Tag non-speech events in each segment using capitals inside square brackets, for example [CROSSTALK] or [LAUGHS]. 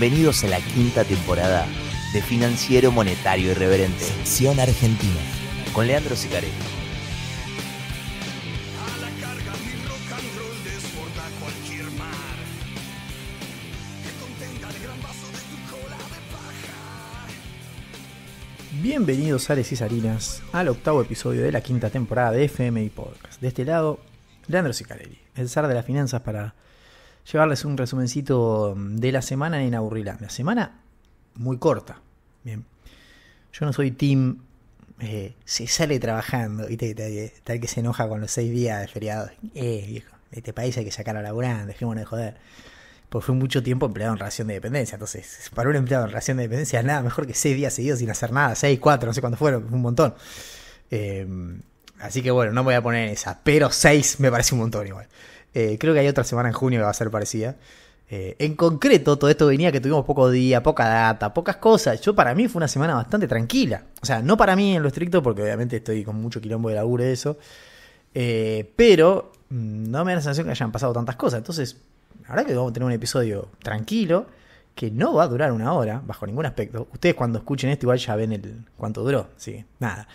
Bienvenidos a la quinta temporada de Financiero Monetario Irreverente. Sección Argentina. Con Leandro Sicarelli. Bienvenidos Ares y Sarinas al octavo episodio de la quinta temporada de FMI Podcast. De este lado, Leandro Sicarelli, el zar de las finanzas para llevarles un resumencito de la semana en La Semana muy corta. Bien. Yo no soy team. Eh, se sale trabajando, Tal que se enoja con los seis días de feriado. Eh, viejo, este país hay que sacar a laburar, dejémonos de joder. Porque fue mucho tiempo empleado en relación de dependencia. Entonces, para un empleado en relación de dependencia, nada mejor que seis días seguidos sin hacer nada. Seis, cuatro, no sé cuántos fueron, un montón. Eh, así que bueno, no me voy a poner en esa. Pero seis me parece un montón igual. Eh, creo que hay otra semana en junio que va a ser parecida. Eh, en concreto, todo esto venía que tuvimos poco día, poca data, pocas cosas. Yo para mí fue una semana bastante tranquila. O sea, no para mí en lo estricto, porque obviamente estoy con mucho quilombo de laburo de eso. Eh, pero mm, no me da la sensación que hayan pasado tantas cosas. Entonces, la verdad que vamos a tener un episodio tranquilo, que no va a durar una hora, bajo ningún aspecto. Ustedes cuando escuchen esto igual ya ven el cuánto duró. Sí, nada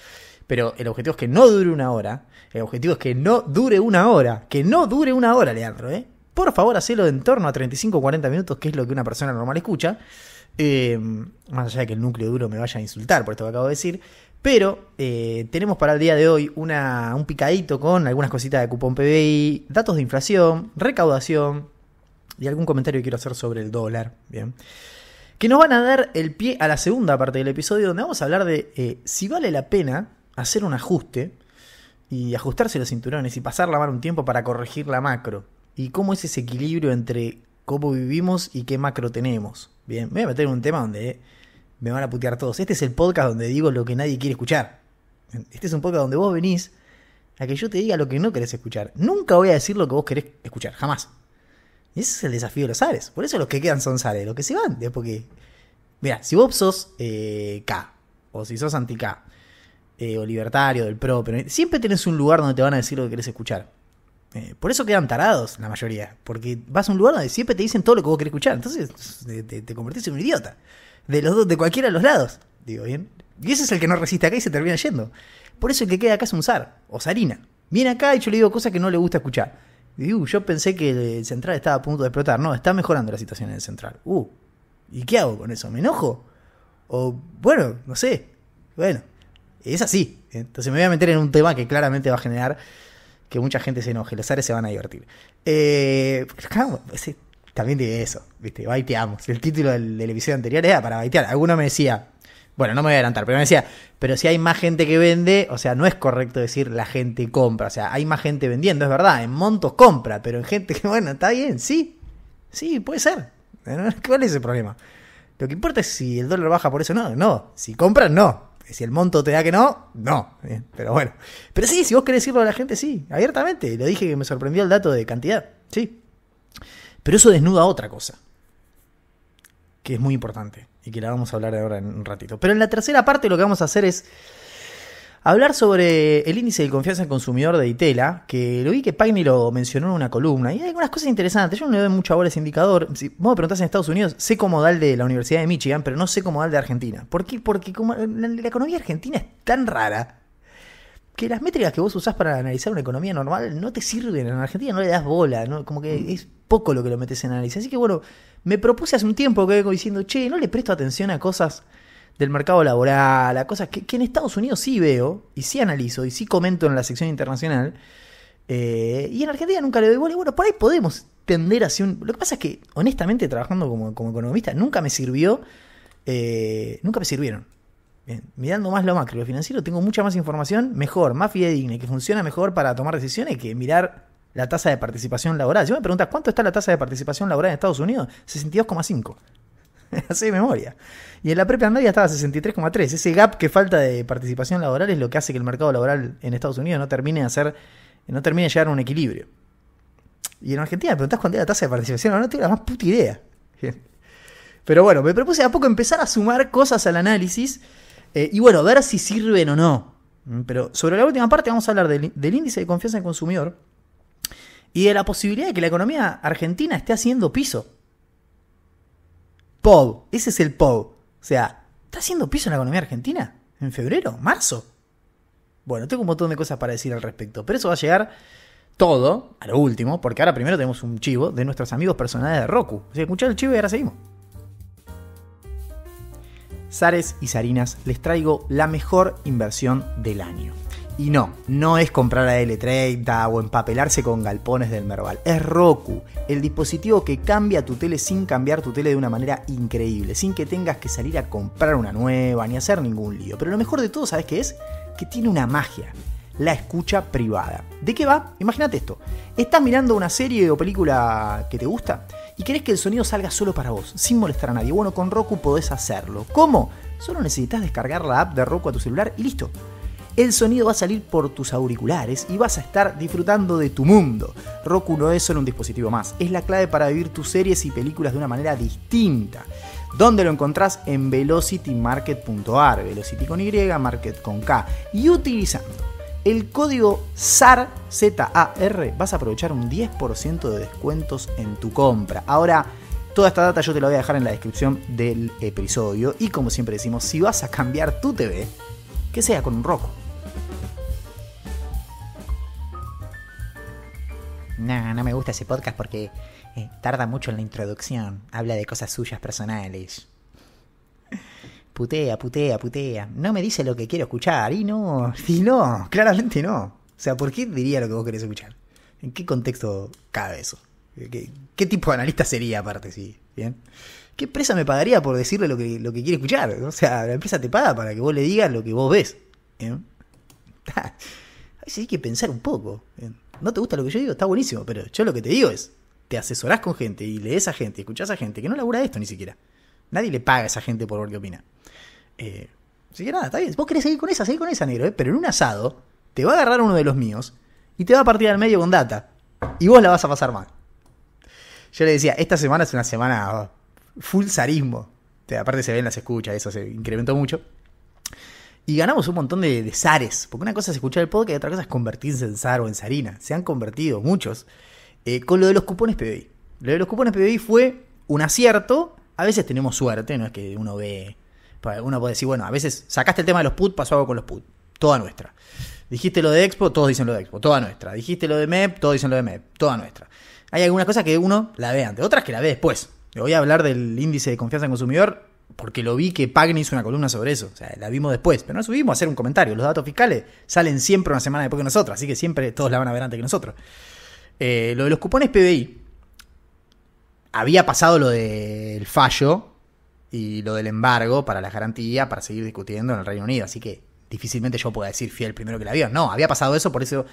pero el objetivo es que no dure una hora. El objetivo es que no dure una hora. Que no dure una hora, Leandro, ¿eh? Por favor, hacelo en torno a 35 o 40 minutos, que es lo que una persona normal escucha. Eh, más allá de que el núcleo duro me vaya a insultar por esto que acabo de decir. Pero eh, tenemos para el día de hoy un picadito con algunas cositas de cupón PBI, datos de inflación, recaudación y algún comentario que quiero hacer sobre el dólar. Bien que nos van a dar el pie a la segunda parte del episodio donde vamos a hablar de eh, si vale la pena hacer un ajuste y ajustarse los cinturones y pasar la mano un tiempo para corregir la macro. ¿Y cómo es ese equilibrio entre cómo vivimos y qué macro tenemos? Bien, me voy a meter en un tema donde me van a putear todos. Este es el podcast donde digo lo que nadie quiere escuchar. Este es un podcast donde vos venís a que yo te diga lo que no querés escuchar. Nunca voy a decir lo que vos querés escuchar, jamás. Y ese es el desafío de los Ares. Por eso los que quedan son Ares. Los que se van es porque... Mira, si vos sos eh, K o si sos anti-K o eh, libertario, del pro, pero siempre tienes un lugar donde te van a decir lo que querés escuchar. Eh, por eso quedan tarados la mayoría, porque vas a un lugar donde siempre te dicen todo lo que vos querés escuchar, entonces eh, te, convertís en un idiota. De los dos, de cualquiera de los lados, digo bien. Y ese es el que no resiste acá y se termina yendo. Por eso el que queda acá es un zar, o sarina Viene acá y yo le digo cosas que no le gusta escuchar. Y, uh, yo pensé que el central estaba a punto de explotar. No, está mejorando la situación en el central. Uh, ¿y qué hago con eso? ¿Me enojo? O, bueno, no sé. Bueno, es así. Entonces me voy a meter en un tema que claramente va a generar que mucha gente se enoje. Los ares se van a divertir. Eh, también tiene eso, ¿viste? Baiteamos. El título del, episodio anterior era para baitear. Alguno me decía, bueno, no me voy a adelantar, pero me decía, pero si hay más gente que vende, o sea, no es correcto decir la gente compra. O sea, hay más gente vendiendo, es verdad. En montos compra, pero en gente que, [LAUGHS] bueno, está bien, sí. Sí, puede ser. [LAUGHS] ¿Cuál es el problema? Lo que importa es si el dólar baja por eso no. No, si compran, no si el monto te da que no, no. Pero bueno. Pero sí, si vos querés decirlo a la gente, sí, abiertamente. Le dije que me sorprendió el dato de cantidad. Sí. Pero eso desnuda otra cosa. Que es muy importante. Y que la vamos a hablar ahora en un ratito. Pero en la tercera parte lo que vamos a hacer es hablar sobre el índice de confianza en consumidor de Itela, que lo vi que Pagni lo mencionó en una columna, y hay algunas cosas interesantes. Yo no le doy mucha bola a ese indicador. Si vos me preguntás en Estados Unidos, sé cómo da el de la Universidad de Michigan, pero no sé cómo da el de Argentina. ¿Por qué? Porque como la, economía argentina es tan rara que las métricas que vos usás para analizar una economía normal no te sirven. En Argentina no le das bola, como que mm. es poco lo que lo metes en análisis. Así que bueno, me propuse hace un tiempo que vengo diciendo, che, no le presto atención a cosas del mercado laboral, a cosas que, en Estados Unidos sí veo y sí analizo y sí comento en la sección internacional. Eh, y en Argentina nunca le doy bola. Bueno, por ahí podemos tender hacia un. Lo que pasa es que, honestamente, trabajando como, economista, nunca me sirvió. Eh, nunca me sirvieron. mirando más lo macro, lo financiero, tengo mucha más información, mejor, más fidedigna y que funciona mejor para tomar decisiones que mirar la tasa de participación laboral. Si me preguntas, ¿cuánto está la tasa de participación laboral en Estados Unidos? 62,5. Así [LAUGHS] de memoria. Y en la propia media estaba 63,3. Ese gap que falta de participación laboral es lo que hace que el mercado laboral en Estados Unidos no termine de hacer, no termine llegar a un equilibrio. Y en Argentina me preguntás cuánto es la tasa de participación, no, no tengo la más puta idea. [LAUGHS] Pero bueno, me propuse a poco empezar a sumar cosas al análisis eh, y bueno, ver si sirven o no. Mm, pero sobre la última parte vamos a hablar del, del índice de confianza del consumidor y de la posibilidad de que la economía argentina esté haciendo piso. POV. Ese es el POV. O sea, ¿está haciendo piso en la economía argentina? ¿En febrero? ¿Marzo? Bueno, tengo un montón de cosas para decir al respecto, pero eso va a llegar todo a lo último, porque ahora primero tenemos un chivo de nuestros amigos personales de Roku. O sea, el chivo y ahora seguimos. Sares y Sarinas, les traigo la mejor inversión del año. Y no, no es comprar la L30 o empapelarse con galpones del Merval. Es Roku, el dispositivo que cambia tu tele sin cambiar tu tele de una manera increíble, sin que tengas que salir a comprar una nueva ni hacer ningún lío. Pero lo mejor de todo, ¿sabes qué es? Que tiene una magia. La escucha privada. ¿De qué va? Imagínate esto. Estás mirando una serie o película que te gusta y querés que el sonido salga solo para vos, sin molestar a nadie. Bueno, con Roku podés hacerlo. ¿Cómo? Solo necesitas descargar la app de Roku a tu celular y listo el sonido va a salir por tus auriculares y vas a estar disfrutando de tu mundo. Roku no es solo un dispositivo más, es la clave para vivir tus series y películas de una manera distinta. Donde lo encontrás en velocitymarket.ar, velocity con Y, market con K. Y utilizando el código SAR, z r vas a aprovechar un 10% de descuentos en tu compra. Ahora, Toda esta data yo te la voy a dejar en la descripción del episodio. Y como siempre decimos, si vas a cambiar tu TV, que sea con un Roku. No, no me gusta ese podcast porque eh, tarda mucho en la introducción. Habla de cosas suyas personales. Putea, putea, putea. No me dice lo que quiero escuchar. Y no, y no, claramente no. O sea, ¿por qué diría lo que vos querés escuchar? ¿En qué contexto cabe eso? ¿Qué, tipo de analista sería aparte, sí? ¿Bien? ¿Qué empresa me pagaría por decirle lo que, lo que quiere escuchar? O sea, la empresa te paga para que vos le digas lo que vos ves. [LAUGHS] Hay que pensar un poco no te gusta lo que yo digo, está buenísimo, pero yo lo que te digo es, te asesorás con gente y lees a gente, escuchás a gente que no labura esto ni siquiera. Nadie le paga a esa gente por lo que opina. Eh, así que nada, está bien. Vos querés seguir con esa, seguir con esa, negro, eh, pero en un asado te va a agarrar uno de los míos y te va a partir al medio con data. Y vos la vas a pasar mal. Yo le decía, esta semana es una semana full sarismo aparte se ven las escuchas, eso se incrementó mucho. Y ganamos un montón de, zares, porque una cosa es escuchar el podcast y otra cosa es convertirse en zar o en zarina. Se han convertido muchos eh, con lo de los cupones PBI. Lo de los cupones PBI fue un acierto. A veces tenemos suerte, no es que uno ve. Uno puede decir, bueno, a veces sacaste el tema de los put, pasó algo con los put. Toda nuestra. Dijiste lo de Expo, todos dicen lo de Expo, toda nuestra. Dijiste lo de MEP, todos dicen lo de MEP, toda nuestra. Hay algunas cosas que uno la ve antes, otras que la ve después. Voy a hablar del índice de confianza en consumidor porque lo vi que Pagni hizo una columna sobre eso. O sea, la vimos después, pero no subimos a hacer un comentario. Los datos fiscales salen siempre una semana después que nosotros, así que siempre todos la van a ver antes que nosotros. Eh, lo de los cupones PBI. Había pasado lo del fallo y lo del embargo para la garantía para seguir discutiendo en el Reino Unido, así que difícilmente yo pueda decir fiel primero que la vio. No, había pasado eso, por eso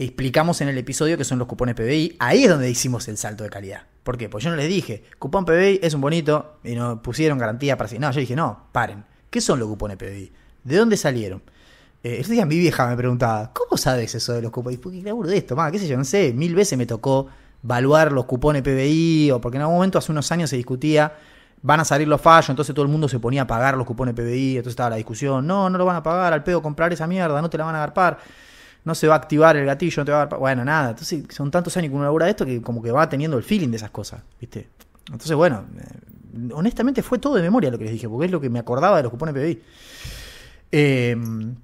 explicamos en el episodio que son los cupones PBI. Ahí es donde hicimos el salto de calidad. ¿Por qué? Pues yo no les dije, cupón PBI es un bonito y nos pusieron garantía para si No, yo dije, no, paren. ¿Qué son los cupones PBI? ¿De dónde salieron? Eh, día mi vieja me preguntaba, ¿cómo sabes eso de los cupones? ¿Por qué laburo de esto? qué sé yo, no sé, mil veces me tocó evaluar los cupones PBI o porque en algún momento hace unos años se discutía van a salir los fallos, entonces todo el mundo se ponía a pagar los cupones PBI, entonces estaba la discusión, no, no lo van a pagar, al pedo comprar esa mierda, no te la van a agarpar no se va a activar el gatillo, no te va a dar... Bueno, nada, entonces son tantos años que uno labura de esto que como que va teniendo el feeling de esas cosas, ¿viste? Entonces, bueno, eh, honestamente fue todo de memoria lo que les dije, porque es lo que me acordaba de los cupones PBI. Em,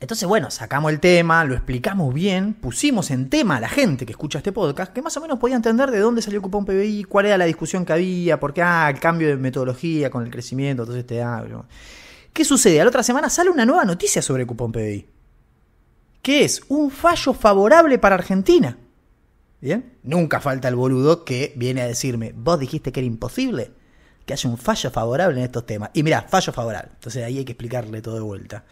entonces, bueno, sacamos el tema, lo explicamos bien, pusimos en tema a la gente que escucha este podcast, que más o menos podía entender de dónde salió el cupón PBI, cuál era la discusión que había, por qué, ah, el cambio de metodología con el crecimiento, entonces te hago. ¿Qué sucede? A la otra semana sale una nueva noticia sobre el cupón PBI. ¿Qué es un fallo favorable para Argentina. ¿Bien? Nunca falta el boludo que viene a decirme, vos dijiste que era imposible que haya un fallo favorable en estos temas. Y mirá, fallo favorable. Entonces ahí hay que explicarle todo de vuelta.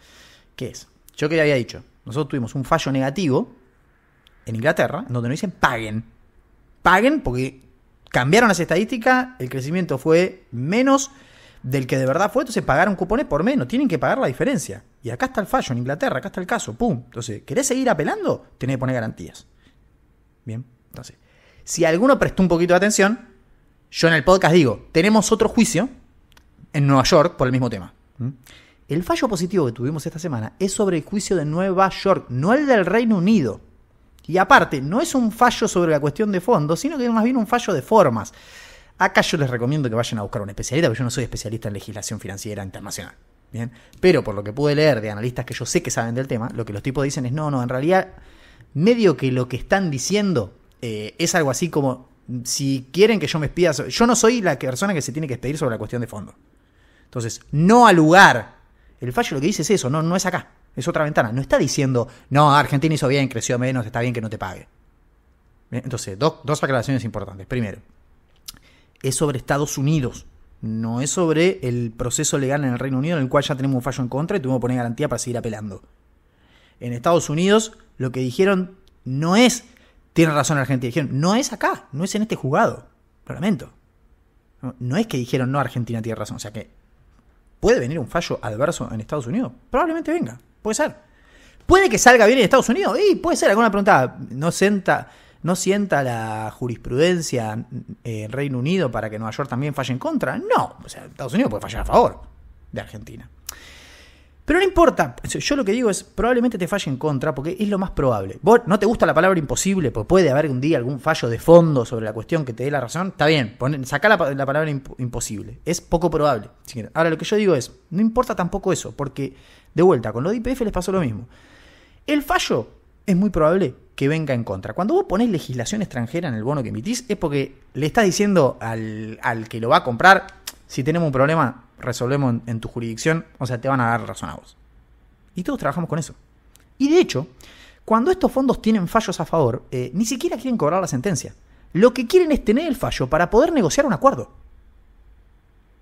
¿Qué es? Yo que le había dicho, nosotros tuvimos un fallo negativo en Inglaterra, donde nos dicen paguen. Paguen porque cambiaron las estadísticas, el crecimiento fue menos del que de verdad fue, entonces pagaron cupones por menos, tienen que pagar la diferencia. Y acá está el fallo en Inglaterra, acá está el caso, pum. Entonces, ¿querés seguir apelando? Tenés que poner garantías. Bien, entonces, si alguno prestó un poquito de atención, yo en el podcast digo, tenemos otro juicio en Nueva York por el mismo tema. ¿Mm? El fallo positivo que tuvimos esta semana es sobre el juicio de Nueva York, no el del Reino Unido. Y aparte, no es un fallo sobre la cuestión de fondo, sino que es más bien un fallo de formas. Acá yo les recomiendo que vayan a buscar un especialista, porque yo no soy especialista en legislación financiera internacional. Bien, pero por lo que pude leer de analistas que yo sé que saben del tema, lo que los tipos dicen es, no, no, en realidad, medio que lo que están diciendo eh, es algo así como, si quieren que yo me expida, yo no soy la persona que se tiene que expedir sobre la cuestión de fondo. Entonces, no al lugar. El fallo lo que dice es eso, no, no es acá, es otra ventana. No está diciendo, no, Argentina hizo bien, creció menos, está bien que no te pague. entonces, dos, dos aclaraciones importantes. Primero, es sobre Estados Unidos. No es sobre el proceso legal en el Reino Unido en el cual ya tenemos un fallo en contra y tuvimos que poner garantía para seguir apelando. En Estados Unidos lo que dijeron no es, tiene razón Argentina, dijeron, no es acá, no es en este juzgado. Lo lamento. No, es que dijeron, no, Argentina tiene razón. O sea que, ¿puede venir un fallo adverso en Estados Unidos? Probablemente venga, puede ser. ¿Puede que salga bien en Estados Unidos? Y puede ser, alguna pregunta, no senta no sienta la jurisprudencia mm, eh, en Reino Unido para que Nueva York también falle en contra? No, o sea, Estados Unidos puede fallar a favor de Argentina. Pero no importa, yo lo que digo es, probablemente te falle en contra porque es lo más probable. Vos no te gusta la palabra imposible, porque puede haber un día algún fallo de fondo sobre la cuestión que te dé la razón, está bien, saca la, palabra imposible, es poco probable. Ahora lo que yo digo es, no importa tampoco eso, porque de vuelta, con lo de IPF les pasó lo mismo. El fallo es muy probable, que venga en contra. Cuando vos ponés legislación extranjera en el bono que emitís, es porque le estás diciendo al, que lo va a comprar, si tenemos un problema, resolvemos en, tu jurisdicción, o sea, te van a dar razón a vos. Y todos trabajamos con eso. Y de hecho, cuando estos fondos tienen fallos a favor, eh, ni siquiera quieren cobrar la sentencia. Lo que quieren es tener el fallo para poder negociar un acuerdo.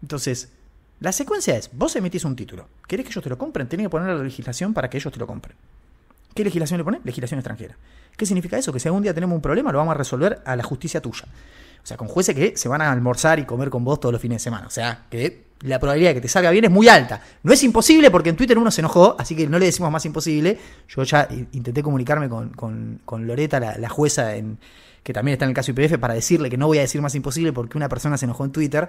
Entonces, la secuencia es, vos emitís un título, querés que ellos te lo compren, tenés que poner la legislación para que ellos te lo compren. ¿Qué legislación le pone? Legislación extranjera. ¿Qué significa eso? Que si algún día tenemos un problema, lo vamos a resolver a la justicia tuya. O sea, con jueces que se van a almorzar y comer con vos todos los fines de semana. O sea, que la probabilidad de que te salga bien es muy alta. No es imposible porque en Twitter uno se enojó, así que no le decimos más imposible. Yo ya intenté comunicarme con, Loreta, la, jueza que también está en el caso IPF, para decirle que no voy a decir más imposible porque una persona se enojó en Twitter.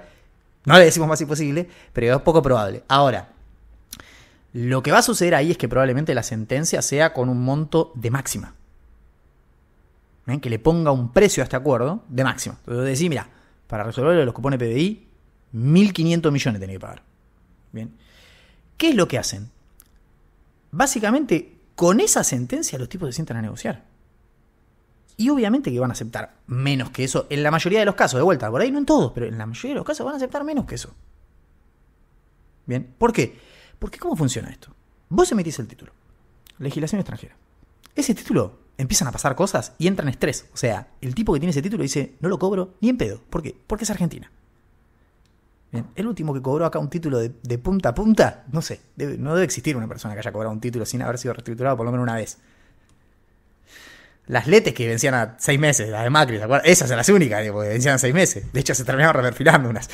No le decimos más imposible, pero es poco probable. Ahora, lo que va a suceder ahí es que probablemente la sentencia sea con un monto de máxima. Que le ponga un precio a este acuerdo de máxima. Entonces decís, mira, para resolver los cupones PBI, 1.500 millones tiene que pagar. Bien. ¿Qué es lo que hacen? Básicamente, con esa sentencia los tipos se sientan a negociar. Y obviamente que van a aceptar menos que eso, en la mayoría de los casos, de vuelta, por ahí no en todos, pero en la mayoría de los casos van a aceptar menos que eso. Bien, ¿por qué? ¿Por qué? ¿cómo funciona esto? Vos emitís el título. Legislación extranjera. Ese título empiezan a pasar cosas y entran en estrés. O sea, el tipo que tiene ese título dice, no lo cobro ni en pedo. ¿Por qué? Porque es Argentina. el último que cobró acá un título de, punta a punta, no sé, no debe existir una persona que haya cobrado un título sin haber sido reestructurado por lo menos una vez. Las letes que vencían a seis meses, las de Macri, ¿te acuerdas? Esas eran las únicas, porque que vencían a seis meses. De hecho, se terminaron reperfilando unas.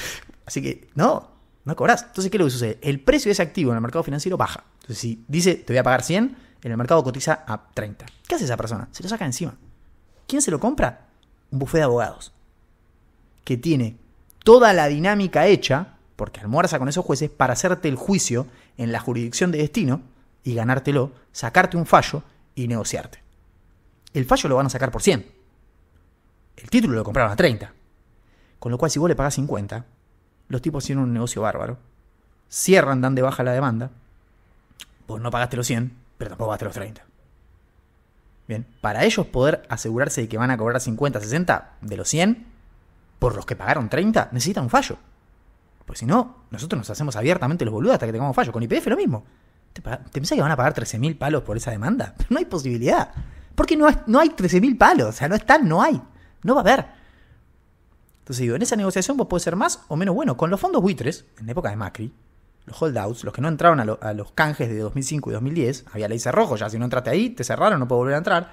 Así que, no, no cobras. Entonces, ¿qué es lo que sucede? El precio de ese activo en el mercado financiero baja. Entonces, si dice, te voy a pagar 100, en el mercado cotiza a 30. ¿Qué hace esa persona? Se lo saca encima. ¿Quién se lo compra? Un bufete de abogados. Que tiene toda la dinámica hecha, porque almuerza con esos jueces, para hacerte el juicio en la jurisdicción de destino y ganártelo, sacarte un fallo y negociarte. El fallo lo van a sacar por 100. El título lo compraron a 30. Con lo cual, si vos le pagás 50, los tipos hicieron un negocio bárbaro. Cierran, dan de baja la demanda. Pues no pagaste los 100, pero tampoco pagaste los 30. Bien, para ellos poder asegurarse de que van a cobrar 50, 60 de los 100, por los que pagaron 30, necesitan un fallo. Pues si no, nosotros nos hacemos abiertamente los boludos hasta que tengamos fallo. Con IPF lo mismo. ¿Te, pensás que van a pagar 13.000 palos por esa demanda? [LAUGHS] no hay posibilidad. Porque no, no hay 13.000 palos. O sea, no están, no hay. No va a haber. Entonces digo, en esa negociación vos puede ser más o menos bueno. Con los fondos buitres, en la época de Macri, los holdouts, los que no entraron a, los canjes de 2005 y 2010, había ley cerrojo, ya si no entraste ahí, te cerraron, no puedo volver a entrar,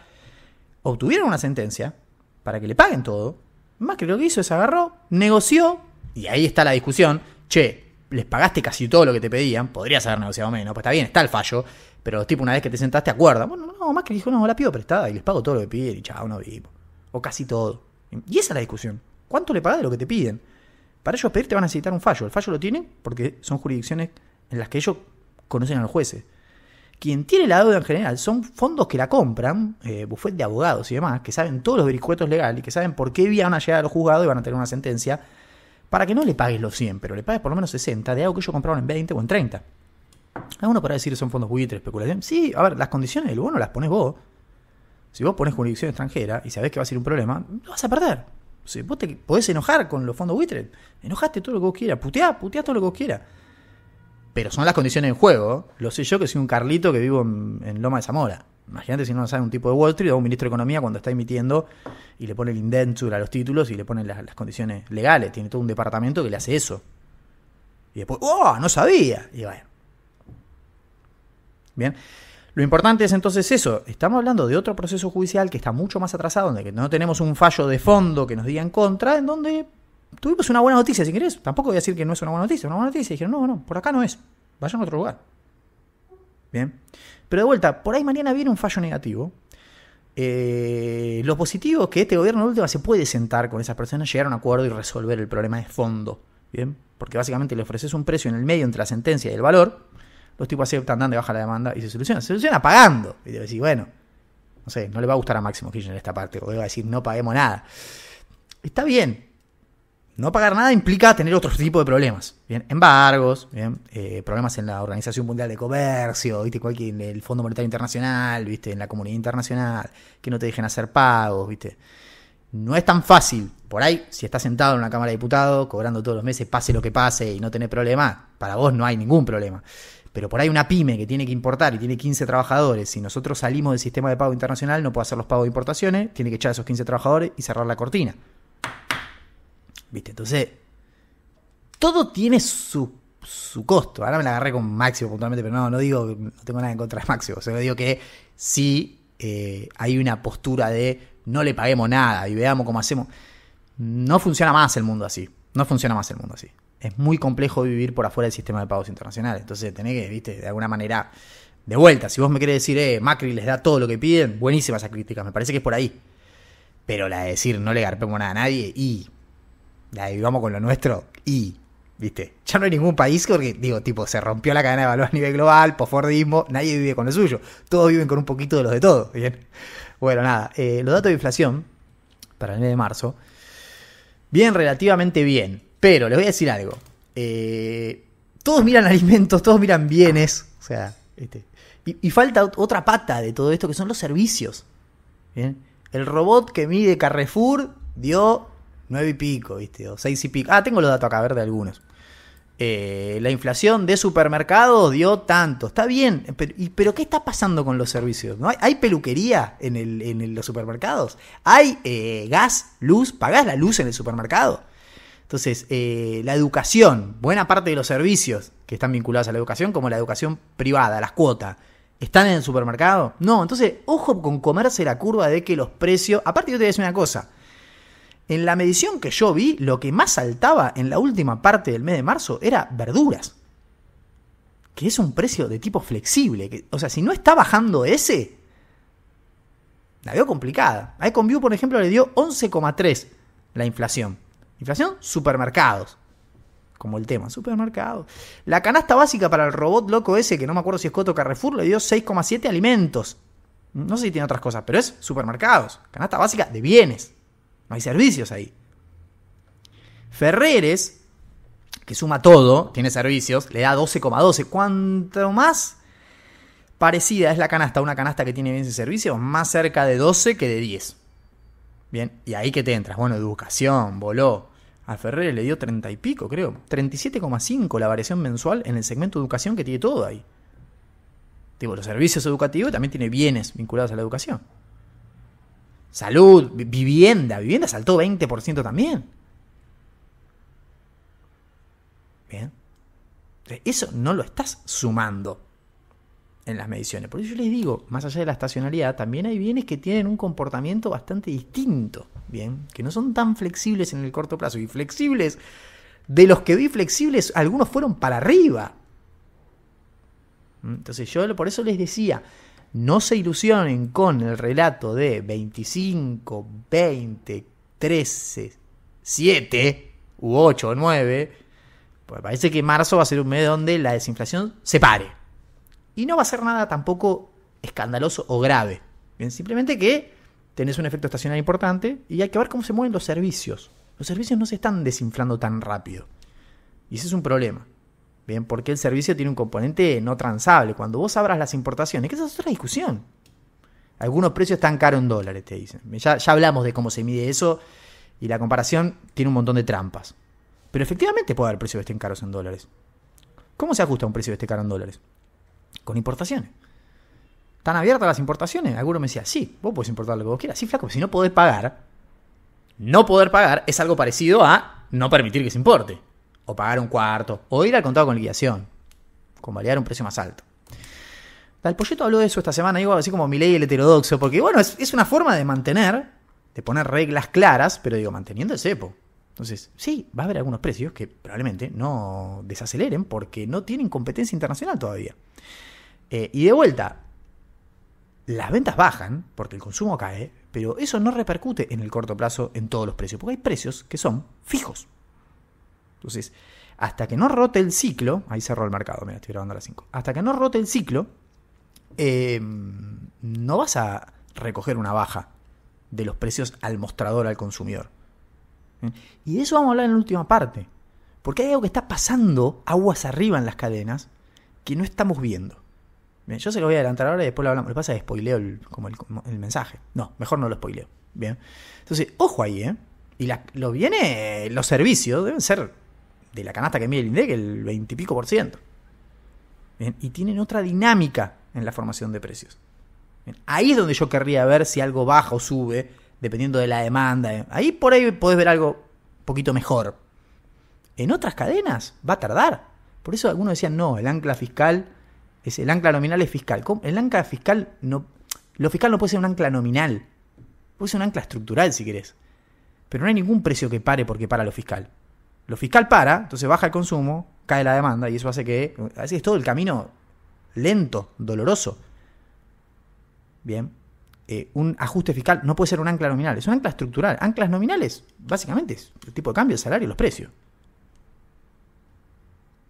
obtuvieron una sentencia para que le paguen todo. Macri lo que hizo es agarró, negoció, y ahí está la discusión, che, les pagaste casi todo lo que te pedían, podrías haber negociado menos, pues está bien, está el fallo, pero los tipos una vez que te sentaste acuerdan, bueno, no, Macri dijo, no, la pido prestada y les pago todo lo que pide y chao, no vivo, o casi todo. Y esa es la discusión. ¿Cuánto le pagas de lo que te piden? Para ellos te van a necesitar un fallo. El fallo lo tienen porque son jurisdicciones en las que ellos conocen a los jueces. Quien tiene la deuda en general son fondos que la compran, eh, bufet de abogados y demás, que saben todos los vericuetos legales y que saben por qué vía van a llegar a juzgado y van a tener una sentencia, para que no le pagues los 100, pero le pagues por lo menos 60 de algo que ellos compraron en 20 o en 30. uno para decir son fondos buitres, especulación. Sí, a ver, las condiciones del las pones vos. Si vos pones jurisdicción extranjera y sabés que va a ser un problema, lo vas a perder vos te podés enojar con los fondos buitres, enojaste todo lo que vos quieras, puteá, puteá todo lo que vos quieras. Pero son las condiciones en juego. Lo sé yo que soy un Carlito que vivo en, Loma de Zamora. Imagínate si no sabe un tipo de Wall Street o un ministro de Economía cuando está emitiendo y le pone el indenture a los títulos y le pone las, las, condiciones legales. Tiene todo un departamento que le hace eso. Y después, ¡oh! No sabía. Y bueno. Bien. Lo importante es entonces eso, estamos hablando de otro proceso judicial que está mucho más atrasado, donde no tenemos un fallo de fondo que nos diga en contra, en donde tuvimos una buena noticia, si querés, tampoco voy a decir que no es una buena noticia, una buena noticia, dijeron, no, no, por acá no es, vayan a otro lugar. Bien, pero de vuelta, por ahí mañana viene un fallo negativo. Eh, lo positivo es que este gobierno última se puede sentar con esas personas, llegar a un acuerdo y resolver el problema de fondo. Bien, porque básicamente le ofreces un precio en el medio entre la sentencia y el valor los tipos aceptan, dan de baja la demanda y se soluciona. Se soluciona pagando. Y debe decir, bueno, no sé, no le va a gustar a Máximo Kirchner esta parte, o a decir, no paguemos nada. Está bien. No pagar nada implica tener otro tipo de problemas. Bien, embargos, bien, eh, problemas en la Organización Mundial de Comercio, ¿viste? en el Fondo Monetario Internacional, ¿viste? en la comunidad internacional, que no te dejen hacer pagos, ¿viste? No es tan fácil. Por ahí, si estás sentado en una Cámara de Diputados, cobrando todos los meses, pase lo que pase y no tenés problema, para vos no hay ningún problema. Pero por ahí una pyme que tiene que importar y tiene 15 trabajadores, si nosotros salimos del sistema de pago internacional, no puede hacer los pagos de importaciones, tiene que echar a esos 15 trabajadores y cerrar la cortina. ¿Viste? Entonces, todo tiene su, costo. Ahora me la agarré con máximo puntualmente, pero no, no digo, no tengo nada en contra de máximo. O digo que si eh, hay una postura de no le paguemos nada y veamos cómo hacemos. No funciona más el mundo así. No funciona más el mundo así es muy complejo vivir por afuera del sistema de pagos internacionales. Entonces tenés que, viste, de alguna manera, de vuelta, si vos me querés decir, eh, Macri les da todo lo que piden, buenísimas esa crítica, me parece que es por ahí. Pero la de decir no le garpemos nada a nadie y la de vivamos con lo nuestro y, viste, ya no hay ningún país porque, digo, tipo, se rompió la cadena de valor a nivel global, posfordismo, nadie vive con lo suyo, todos viven con un poquito de los de todos, ¿bien? Bueno, nada, eh, los datos de inflación para el mes de marzo, bien relativamente bien, pero les voy a decir algo. Eh, todos miran [LAUGHS] alimentos, todos miran bienes. O sea, este, y, falta otra pata de todo esto que son los servicios. El robot que mide Carrefour dio nueve y pico, ¿viste? O seis y pico. Ah, tengo los datos acá, a ver de algunos. Eh, la inflación de supermercados dio tanto. Está bien, pero, ¿qué está pasando con los servicios? ¿No? ¿Hay, peluquería en, los supermercados? ¿Hay eh, gas, luz? ¿Pagás la luz en el supermercado? Entonces, eh, la educación, buena parte de los servicios que están vinculados a la educación, como la educación privada, las cuotas, ¿están en el supermercado? No, entonces, ojo con comerse la curva de que los precios... Aparte yo te voy a decir una cosa, en la medición que yo vi, lo que más saltaba en la última parte del mes de marzo era verduras. Que es un precio de tipo flexible. Que, o sea, si no está bajando ese, la veo complicada. A Econview, por ejemplo, le dio 11,3 la inflación. Inflación, supermercados. Como el tema, supermercados. La canasta básica para el robot loco ese, que no me acuerdo si es Coto Carrefour, le dio 6,7 alimentos. No sé si tiene otras cosas, pero es supermercados. Canasta básica de bienes. No hay servicios ahí. Ferreres, que suma todo, tiene servicios, le da 12,12. ¿Cuánto más parecida es la canasta, a una canasta que tiene bienes y servicios, más cerca de 12 que de 10. Bien, y ahí que te entras. Bueno, educación, voló. Al Ferrer le dio 30 y pico, creo. 37,5 la variación mensual en el segmento educación que tiene todo ahí. Tipo, los servicios educativos también tiene bienes vinculados a la educación. Salud, vivienda. Vivienda saltó 20% también. Bien. Eso no lo estás sumando en las mediciones. Por eso yo les digo, más allá de la estacionalidad, también hay bienes que tienen un comportamiento bastante distinto, ¿bien? Que no son tan flexibles en el corto plazo. Y flexibles, de los que vi flexibles, algunos fueron para arriba. ¿Mm? Entonces yo por eso les decía, no se ilusionen con el relato de 25, 20, 13, 7 u 8 o 9. Pues parece que marzo va a ser un mes donde la desinflación se pare. Y no va a ser nada tampoco escandaloso o grave. Bien, simplemente que tenés un efecto estacional importante y hay que ver cómo se mueven los servicios. Los servicios no se están desinflando tan rápido. Y ese es un problema. Bien, porque el servicio tiene un componente no transable. Cuando vos abras las importaciones, que esa es otra discusión. Algunos precios están caros en dólares, te dicen. Ya, ya hablamos de cómo se mide eso y la comparación tiene un montón de trampas. Pero efectivamente puede haber precios que estén caros en dólares. ¿Cómo se ajusta un precio que esté caro en dólares? con importaciones. ¿Están abiertas las importaciones? Alguno me decía, sí, vos podés importar lo que vos quieras. Sí, flaco, si no podés pagar, no poder pagar es algo parecido a no permitir que se importe. O pagar un cuarto. O ir al contado con liquidación. Con variar un precio más alto. El proyecto pues habló de eso esta semana, digo, así como mi ley el heterodoxo, porque bueno, es, una forma de mantener, de poner reglas claras, pero digo, manteniendo el cepo. Entonces, sí, va a haber algunos precios que probablemente no desaceleren porque no tienen competencia internacional todavía. Eh, y de vuelta, las ventas bajan porque el consumo cae, pero eso no repercute en el corto plazo en todos los precios, porque hay precios que son fijos. Entonces, hasta que no rote el ciclo, ahí cerró el mercado, mira, estoy grabando a las 5, hasta que no rote el ciclo, em, no vas a recoger una baja de los precios al mostrador, al consumidor. ¿eh? Y de eso vamos a hablar en la última parte. Porque hay algo que está pasando aguas arriba en las cadenas que no estamos viendo. yo se lo voy a adelantar ahora y después lo hablamos. Lo que pasa es spoileo el, como el, mensaje. No, mejor no lo spoileo. Bien. Entonces, ojo ahí, ¿eh? Y lo viene, los servicios deben ser de la canasta que mide el INDEC el 20 y pico por ciento. y tienen otra dinámica en la formación de precios. ahí es donde yo querría ver si algo baja o sube dependiendo de la demanda. Eh. Ahí por ahí podés ver algo un poquito mejor. En otras cadenas va a tardar. Por eso algunos decían, no, el ancla fiscal es el ancla nominal es fiscal. El ancla fiscal no lo fiscal no puede ser un ancla nominal. Puede ser un ancla estructural si querés. Pero no hay ningún precio que pare porque para lo fiscal. Lo fiscal para, entonces baja el consumo, cae la demanda y eso hace que así es todo el camino lento, doloroso. Bien. Eh, un ajuste fiscal no puede ser un ancla nominal, es un ancla estructural. Anclas nominales, básicamente, es el tipo de cambio, el salario, los precios.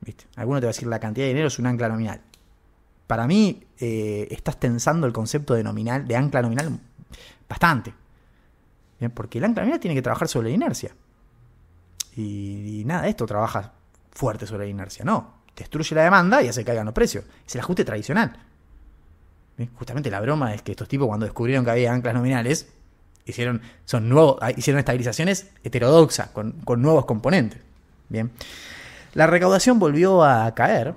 ¿Viste? Alguno te va a decir la cantidad de dinero es un ancla nominal. Para mí, eh, estás tensando el concepto de, nominal, de ancla nominal bastante. Porque el ancla nominal tiene que trabajar sobre la inercia. Y, nada de esto trabaja fuerte sobre la inercia. No, destruye la demanda y hace que caigan los precios. Es el ajuste tradicional. Eh, justamente la broma es que estos tipos cuando descubrieron que había anclas nominales, hicieron, son nuevos, ah, hicieron estabilizaciones heterodoxas, con, nuevos componentes. Bien. La recaudación volvió a caer,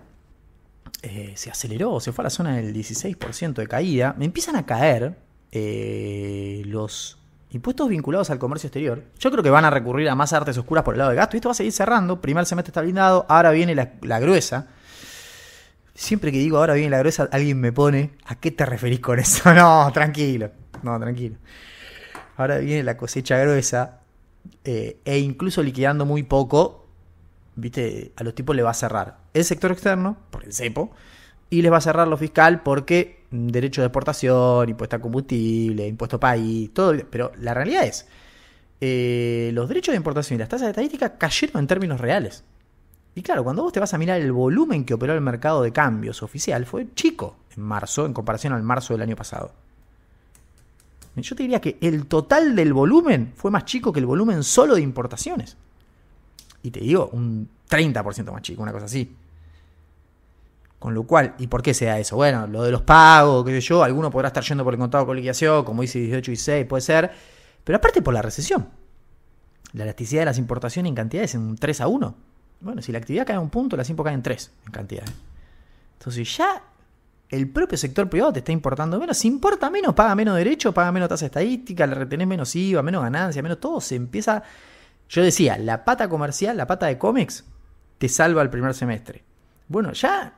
eh, se aceleró, se fue a la zona del 16% de caída, me empiezan a caer eh, los impuestos vinculados al comercio exterior. Yo creo que van a recurrir a más artes oscuras por el lado de gasto y esto va a seguir cerrando. Primer semestre está blindado, ahora viene la gruesa Siempre que digo ahora viene la gruesa, alguien me pone, ¿a qué te referís con eso? [LAUGHS] No, tranquilo, no, tranquilo. Ahora viene la cosecha gruesa eh, e incluso liquidando muy poco, viste, a los tipos le va a cerrar el sector externo, por el cepo, y les va a cerrar lo fiscal porque mm, derecho de exportación, impuesto a combustible, impuesto país, todo. Pero la realidad es, eh, los derechos de importación y las tasas de estadística cayeron en términos reales. Y claro, cuando vos te vas a mirar el volumen que operó el mercado de cambios oficial, fue chico en marzo, en comparación al marzo del año pasado. Yo te diría que el total del volumen fue más chico que el volumen solo de importaciones. Y te digo, un 30% más chico, una cosa así. Con lo cual, ¿y por qué se da eso? Bueno, lo de los pagos, qué sé yo, alguno podrá estar yendo por el contado con liquidación, como dice 18 y 6, puede ser. Pero aparte por la recesión. La elasticidad de las importaciones en cantidades en un 3 a 1. Bueno, si la actividad cae en un punto, la 5 caen en tres en cantidad. ¿eh? Entonces ya el propio sector privado te está importando menos. Si importa menos, paga menos derecho, paga menos tasa estadística, le retenés menos IVA, menos ganancias, menos todo. Se empieza. Yo decía, la pata comercial, la pata de cómics, te salva el primer semestre. Bueno, ya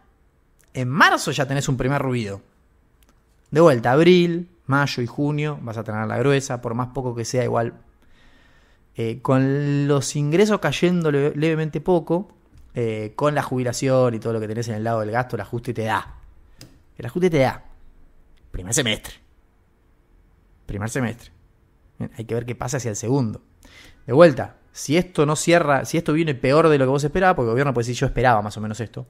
en marzo ya tenés un primer ruido. De vuelta, abril, mayo y junio vas a tener la gruesa, por más poco que sea, igual eh, con los ingresos cayendo levemente poco, eh, con la jubilación y todo lo que tenés en el lado del gasto, el ajuste te da. El ajuste te da. Primer semestre. Primer semestre. hay que ver qué pasa hacia el segundo. De vuelta, si esto no cierra, si esto viene peor de lo que vos esperabas, porque el gobierno puede decir yo esperaba más o menos esto.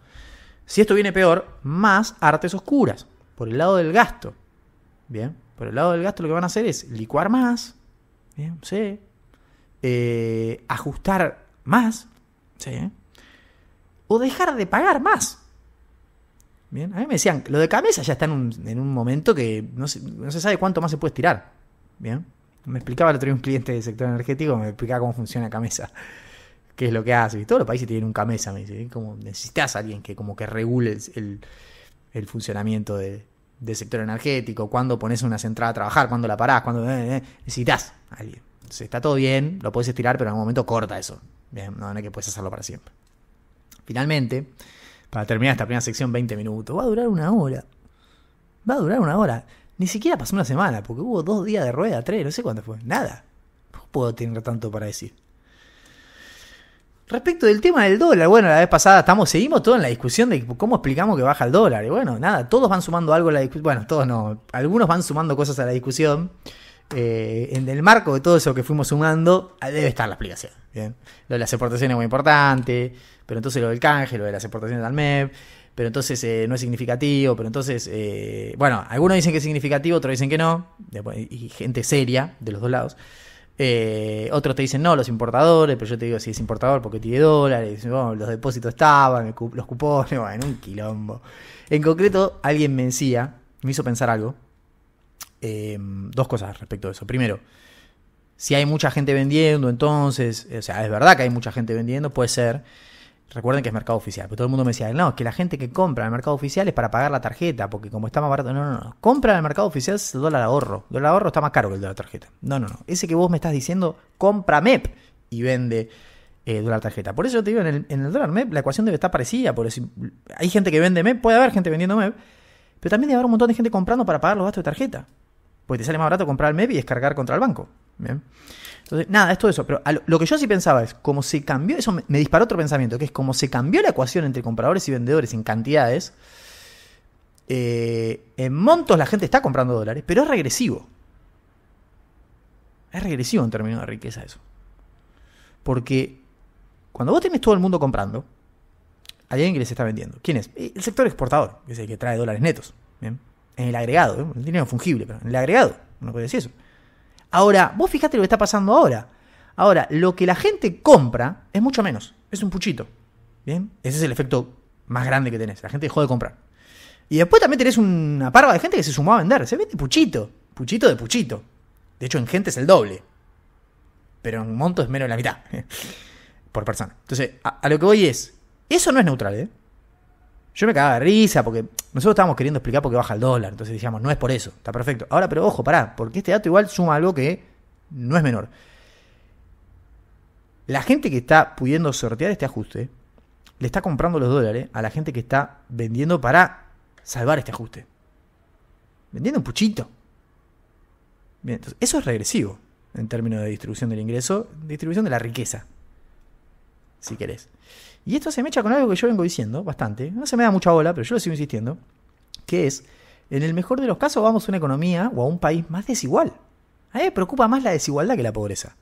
Si esto viene peor, más artes oscuras, por el lado del gasto. Bien, por el lado del gasto lo que van a hacer es licuar más. Bien, sí, eh, ajustar más, o dejar de pagar más. Bien, a mí me decían, lo de cabeza ya está en un, momento que no se, sabe cuánto más se puede tirar. Bien, me explicaba el otro día un cliente del sector energético, me explicaba cómo funciona camisa. qué es lo que hace. Y todos los países tienen un camisa. me dice, como necesitas a alguien que como que regule el, funcionamiento del sector energético, Cuando pones una central a trabajar, cuándo la parás, cuando... Eh, eh, necesitas a alguien se está todo bien, lo puedes estirar, pero en algún momento corta eso. Bien, no, es que puedes hacerlo para siempre. Finalmente, para terminar esta primera sección, 20 minutos, va a durar una hora. Va a durar una hora. Ni siquiera pasó una semana, porque hubo dos días de rueda, tres, no sé cuánto fue. Nada. No puedo tener tanto para decir. Respecto del tema del dólar, bueno, la vez pasada estamos, seguimos todo en la discusión de cómo explicamos que baja el dólar. Y bueno, nada, todos van sumando algo a la discusión. Bueno, todos no. Algunos van sumando cosas a la discusión. Eh, en el marco de todo eso que fuimos sumando, ah, debe estar la explicación. Lo de las exportaciones es muy importante, pero entonces lo del canje, lo de las exportaciones al MEP, pero entonces eh, no es significativo, pero entonces, eh, bueno, algunos dicen que es significativo, otros dicen que no, y gente seria de los dos lados. otros te dicen no, los importadores, pero yo te digo si es importador porque tiene dólares, los depósitos estaban, los cupones, bueno, un quilombo. En concreto, alguien me decía, me hizo pensar algo, Em, dos cosas respecto a eso. Primero, si hay mucha gente vendiendo, entonces, eh, o sea, es verdad que hay mucha gente vendiendo, puede ser. Recuerden que es mercado oficial, pero todo el mundo me decía, no, es que la gente que compra en el mercado oficial es para pagar la tarjeta, porque como está más barato, no, no, no, compra en el mercado oficial es el dólar ahorro, dólar ahorro está más caro que el de la tarjeta. No, no, no, ese que vos me estás diciendo, compra MEP y vende eh, dólar tarjeta. Por eso yo te digo, en el, dólar MEP la ecuación debe estar parecida, por eso hay gente que vende MEP, puede haber gente vendiendo MEP, pero también debe haber un montón de gente comprando para pagar los gastos de tarjeta. Porque te sale más barato comprar el MEP y descargar contra el banco. Entonces, nada, es todo eso. Pero lo, que yo sí pensaba es, como se cambió, eso me, disparó otro pensamiento, que es como se cambió la ecuación entre compradores y vendedores en cantidades, eh, en montos la gente está comprando dólares, pero es regresivo. Es regresivo en términos de riqueza eso. Porque cuando vos tenés todo el mundo comprando, hay alguien que les está vendiendo. ¿Quién es? El sector exportador, que es el que trae dólares netos. ¿bien? En el agregado, el ¿eh? dinero fungible, pero en el agregado, no puede decir eso. Ahora, vos fijate lo que está pasando ahora. Ahora, lo que la gente compra es mucho menos, es un puchito. ¿Bien? Ese es el efecto más grande que tenés. La gente dejó de comprar. Y después también tenés una parva de gente que se sumó a vender. Se vende puchito. Puchito de puchito. De hecho, en gente es el doble. Pero en monto es menos de la mitad. [LAUGHS] Por persona. Entonces, a lo que voy es. Eso no es neutral, ¿eh? Yo me cagaba de risa porque nosotros estábamos queriendo explicar por qué baja el dólar. Entonces decíamos, no es por eso, está perfecto. Ahora, pero ojo, pará, porque este dato igual suma algo que no es menor. La gente que está pudiendo sortear este ajuste le está comprando los dólares a la gente que está vendiendo para salvar este ajuste. Vendiendo un puchito. Bien, entonces, eso es regresivo en términos de distribución del ingreso, distribución de la riqueza, si querés. Y esto se mecha con algo que yo vengo diciendo bastante, no se me da mucha bola, pero yo lo sigo insistiendo, que es, en el mejor de los casos vamos a una economía o a un país más desigual. A mí me preocupa más la desigualdad que la pobreza.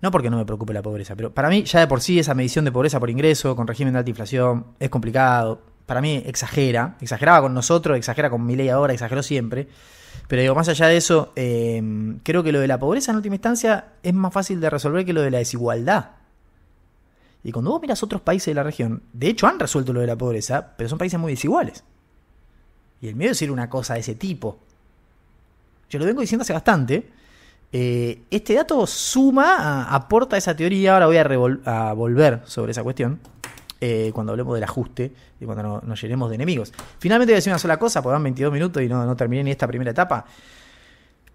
No porque no me preocupe la pobreza, pero para mí ya de por sí esa medición de pobreza por ingreso, con régimen de alta inflación, es complicado. Para mí exagera, exageraba con nosotros, exagera con mi ley ahora, exageró siempre. Pero digo, más allá de eso, eh, creo que lo de la pobreza en última instancia es más fácil de resolver que lo de la desigualdad. Y cuando vos miras otros países de la región, de hecho han resuelto lo de la pobreza, pero son países muy desiguales. Y el miedo es decir una cosa de ese tipo. Yo lo vengo diciendo hace bastante. Eh, este dato suma, aporta esa teoría. Ahora voy a, a volver sobre esa cuestión. Eh, cuando hablemos del ajuste y cuando nos llenemos de enemigos. Finalmente voy a decir una sola cosa, porque van 22 minutos y no, no terminé ni esta primera etapa.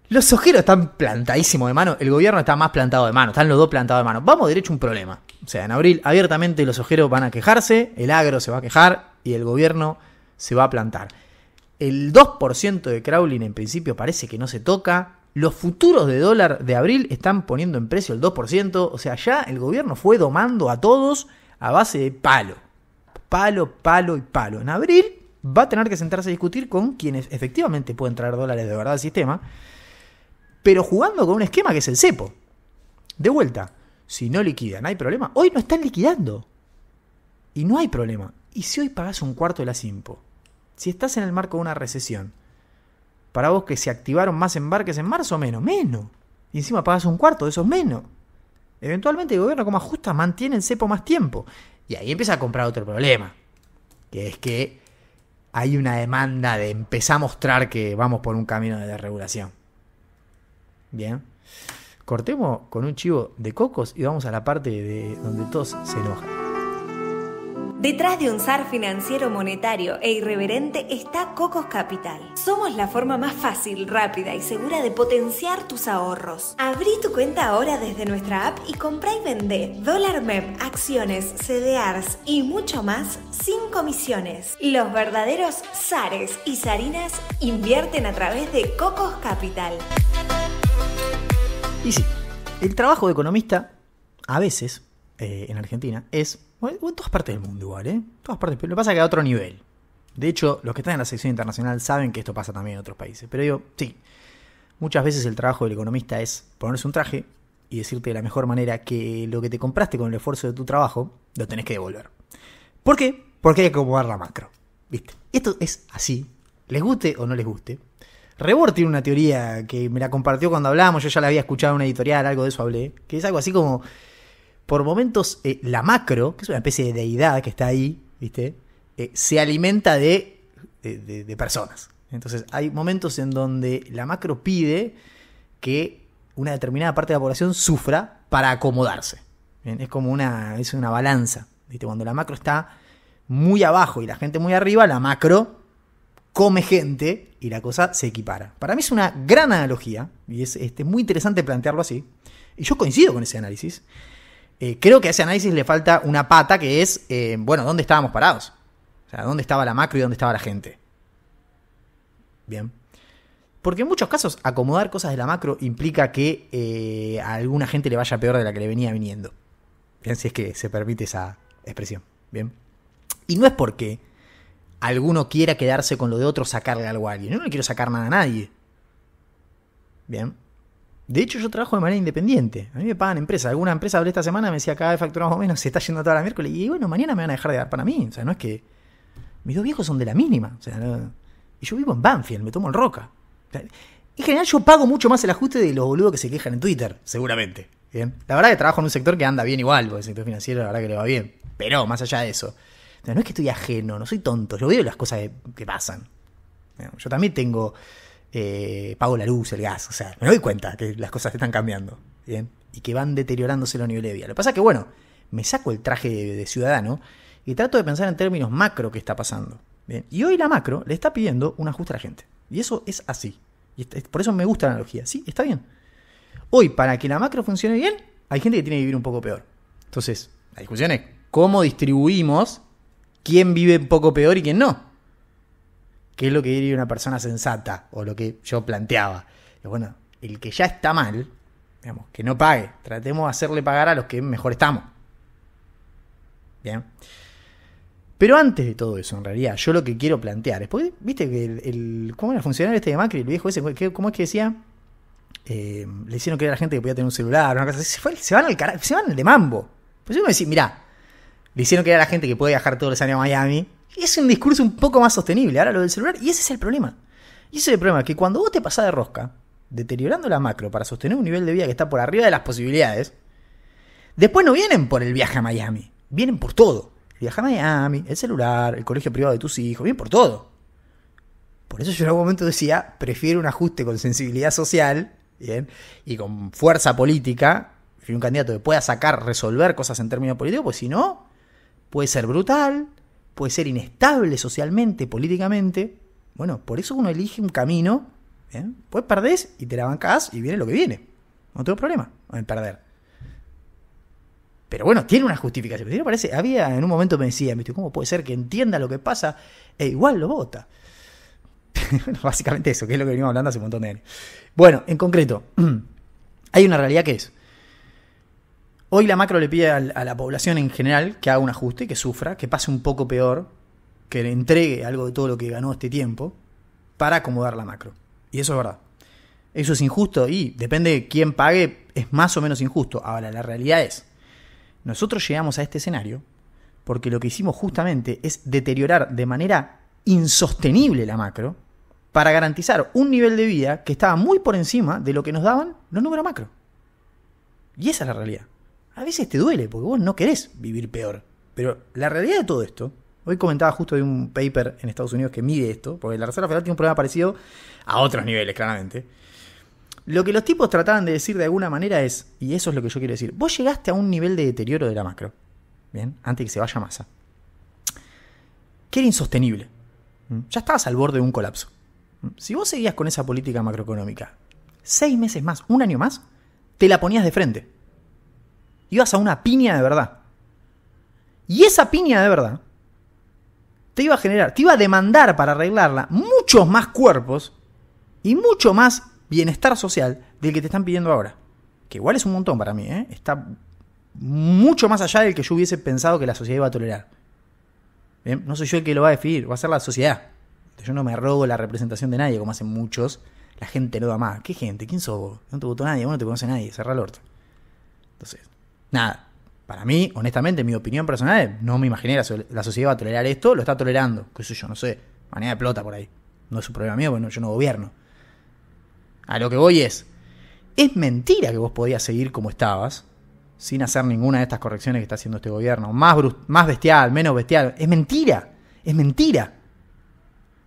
Los ojeros están plantadísimos de mano, el gobierno está más plantado de mano, están los dos plantados de mano. Vamos derecho a un problema. O sea, en abril abiertamente los ojeros van a quejarse, el agro se va a quejar y el gobierno se va a plantar. El 2% de Crowling en principio parece que no se toca. Los futuros de dólar de abril están poniendo en precio el 2%. O sea, ya el gobierno fue domando a todos a base de palo. Palo, palo y palo. En abril va a tener que sentarse a discutir con quienes efectivamente pueden traer dólares de verdad al sistema pero jugando con un esquema que es el cepo. De vuelta, si no liquidan, hay problema. Hoy no están liquidando. Y no hay problema. ¿Y si hoy pagas un cuarto de la Simpo? Si estás en el marco de una recesión, para vos que se activaron más embarques en marzo, o menos, menos. Y encima pagas un cuarto de esos menos. Eventualmente el gobierno como ajusta mantiene el cepo más tiempo. Y ahí empieza a comprar otro problema. Que es que hay una demanda de empezar a mostrar que vamos por un camino de desregulación. Bien. Cortemos con un chivo de cocos y vamos a la parte de donde todos se enojan. Detrás de un zar financiero monetario e irreverente está Cocos Capital. Somos la forma más fácil, rápida y segura de potenciar tus ahorros. Abrí tu cuenta ahora desde nuestra app y compra y vende dólar MEP, acciones, CDRs y mucho más sin comisiones. Los verdaderos zares y zarinas invierten a través de Cocos Capital. Y sí, el trabajo de economista, a veces, eh, en Argentina, es. Bueno, en todas partes del mundo igual, ¿eh? todas partes. Pero lo que pasa es que a otro nivel. De hecho, los que están en la sección internacional saben que esto pasa también en otros países. Pero digo, sí. Muchas veces el trabajo del economista es ponerse un traje y decirte de la mejor manera que lo que te compraste con el esfuerzo de tu trabajo lo tenés que devolver. ¿Por qué? Porque hay que acomodar la macro. ¿Viste? Esto es así. Les guste o no les guste. Rebor tiene una teoría que me la compartió cuando hablamos yo ya la había escuchado en una editorial, algo de eso hablé, que es algo así como, por momentos, eh, la macro, que es una especie de deidad que está ahí, ¿viste? Eh, se alimenta de, personas. Entonces hay momentos en donde la macro pide que una determinada parte de la población sufra para acomodarse. Es como una, es una balanza. ¿viste? Cuando la macro está muy abajo y la gente muy arriba, la macro come gente y la cosa se equipara. Para mí es una gran analogía y es este, muy interesante plantearlo así. Y yo coincido con ese análisis. Eh, creo que a ese análisis le falta una pata que es, eh, bueno, ¿dónde estábamos parados? O sea, ¿dónde estaba la macro y dónde estaba la gente? Bien. Porque en muchos casos acomodar cosas de la macro implica que eh, a alguna gente le vaya peor de la que le venía viniendo. Bien, si es que se permite esa expresión. Bien. Y no es porque alguno quiera quedarse con lo de otro, sacarle algo a alguien. Yo no le quiero sacar nada a nadie. Bien. De hecho, yo trabajo de manera independiente. A mí me pagan empresas. Alguna empresa hablé esta semana, me decía, cada vez o menos, se está yendo toda la miércoles. Y bueno, mañana me van a dejar de dar para mí. O sea, no es que... Mis dos viejos son de la mínima. O Y yo vivo en Banfield, me tomo en roca. en general yo pago mucho más el ajuste de los boludos que se quejan en Twitter, seguramente. ¿bien? La verdad que trabajo en un sector que anda bien igual, porque el sector financiero la verdad que le va bien. Pero, más allá de eso, no, es que estoy ajeno, no soy tonto, yo veo las cosas que, pasan. Yo también tengo, eh, pago la luz, el gas, o sea, me doy cuenta que las cosas están cambiando, Y que van deteriorándose los niveles de vida. Lo que pasa es que, bueno, me saco el traje de, ciudadano y trato de pensar en términos macro que está pasando. Y hoy la macro le está pidiendo un ajuste a la gente. Y eso es así. Y por eso me gusta la analogía. Sí, está bien. Hoy, para que la macro funcione bien, hay gente que tiene que vivir un poco peor. Entonces, la discusión es cómo distribuimos quién vive un poco peor y quién no. ¿Qué es lo que diría una persona sensata? O lo que yo planteaba. bueno, el que ya está mal, digamos, que no pague. Tratemos de hacerle pagar a los que mejor estamos. Bien. Pero antes de todo eso, en realidad, yo lo que quiero plantear es, viste que el, ¿cómo era el funcionario este de Macri, el viejo ese? ¿Cómo es que decía? Eh, le hicieron creer a la gente que podía tener un celular, una cosa Se, van al carajo, se van de mambo. Pues yo me decía, mirá, hicieron que era la gente que puede viajar todo el año a Miami, es un discurso un poco más sostenible. Ahora lo del celular, y ese es el problema. Y ese es el problema, que cuando vos te pasás de rosca, deteriorando la macro para sostener un nivel de vida que está por arriba de las posibilidades, después no vienen por el viaje a Miami, vienen por todo. viaja a Miami, el celular, el colegio privado de tus hijos, vienen por todo. Por eso yo en algún momento decía, prefiero un ajuste con sensibilidad social ¿bien? y con fuerza política, y un candidato que pueda sacar, resolver cosas en términos políticos, pues si no, puede ser brutal, puede ser inestable socialmente, políticamente. Bueno, por eso uno elige un camino, ¿eh? pues perdés y te la bancás y viene lo que viene. No tengo problema en perder. Pero bueno, tiene una justificación. Me parece, había en un momento me decía, ¿cómo puede ser que entienda lo que pasa e igual lo vota? [LAUGHS] básicamente eso, que es lo que venimos hablando hace un montón de años. Bueno, en concreto, [CLEARS THROAT] hay una realidad que es, Hoy la macro le pide a la población en general que haga un ajuste, que sufra, que pase un poco peor, que le entregue algo de todo lo que ganó este tiempo, para acomodar la macro. Y eso es verdad. Eso es injusto y depende de quién pague, es más o menos injusto. Ahora, la realidad es, nosotros llegamos a este escenario porque lo que hicimos justamente es deteriorar de manera insostenible la macro para garantizar un nivel de vida que estaba muy por encima de lo que nos daban los números macro. Y esa es la realidad a veces te duele, porque vos no querés vivir peor. Pero la realidad de todo esto, hoy comentaba justo de un paper en Estados Unidos que mide esto, porque la Reserva Federal tiene un problema parecido a otros niveles, claramente. Lo que los tipos trataban de decir de alguna manera es, y eso es lo que yo quiero decir, vos llegaste a un nivel de deterioro de la macro, ¿bien? Antes de que se vaya masa, que era insostenible. ¿Mm? Ya estabas al borde de un colapso. ¿Mm? Si vos seguías con esa política macroeconómica, seis meses más, un año más, te la ponías de frente. Ibas a una piña de verdad. Y esa piña de verdad te iba a generar, te iba a demandar para arreglarla muchos más cuerpos y mucho más bienestar social del que te están pidiendo ahora. Que igual es un montón para mí, ¿eh? Está mucho más allá del que yo hubiese pensado que la sociedad iba a tolerar. No soy yo el que lo va a definir, va a ser la sociedad. Yo no me robo la representación de nadie, como hacen muchos. La gente no da más. ¿Qué gente? ¿Quién sos No te votó nadie, vos no te conoce nadie, cerra el orto. Entonces, para mí, honestamente, mi opinión personal, no me imaginé la, sociedad va a tolerar esto, lo está tolerando, qué sé yo, no sé, manera de plota por ahí. No es un problema mío, bueno, yo no gobierno. A lo que voy es, es mentira que vos podías seguir como estabas, sin hacer ninguna de estas correcciones que está haciendo este gobierno. Más, más bestial, menos bestial. Es mentira, es mentira.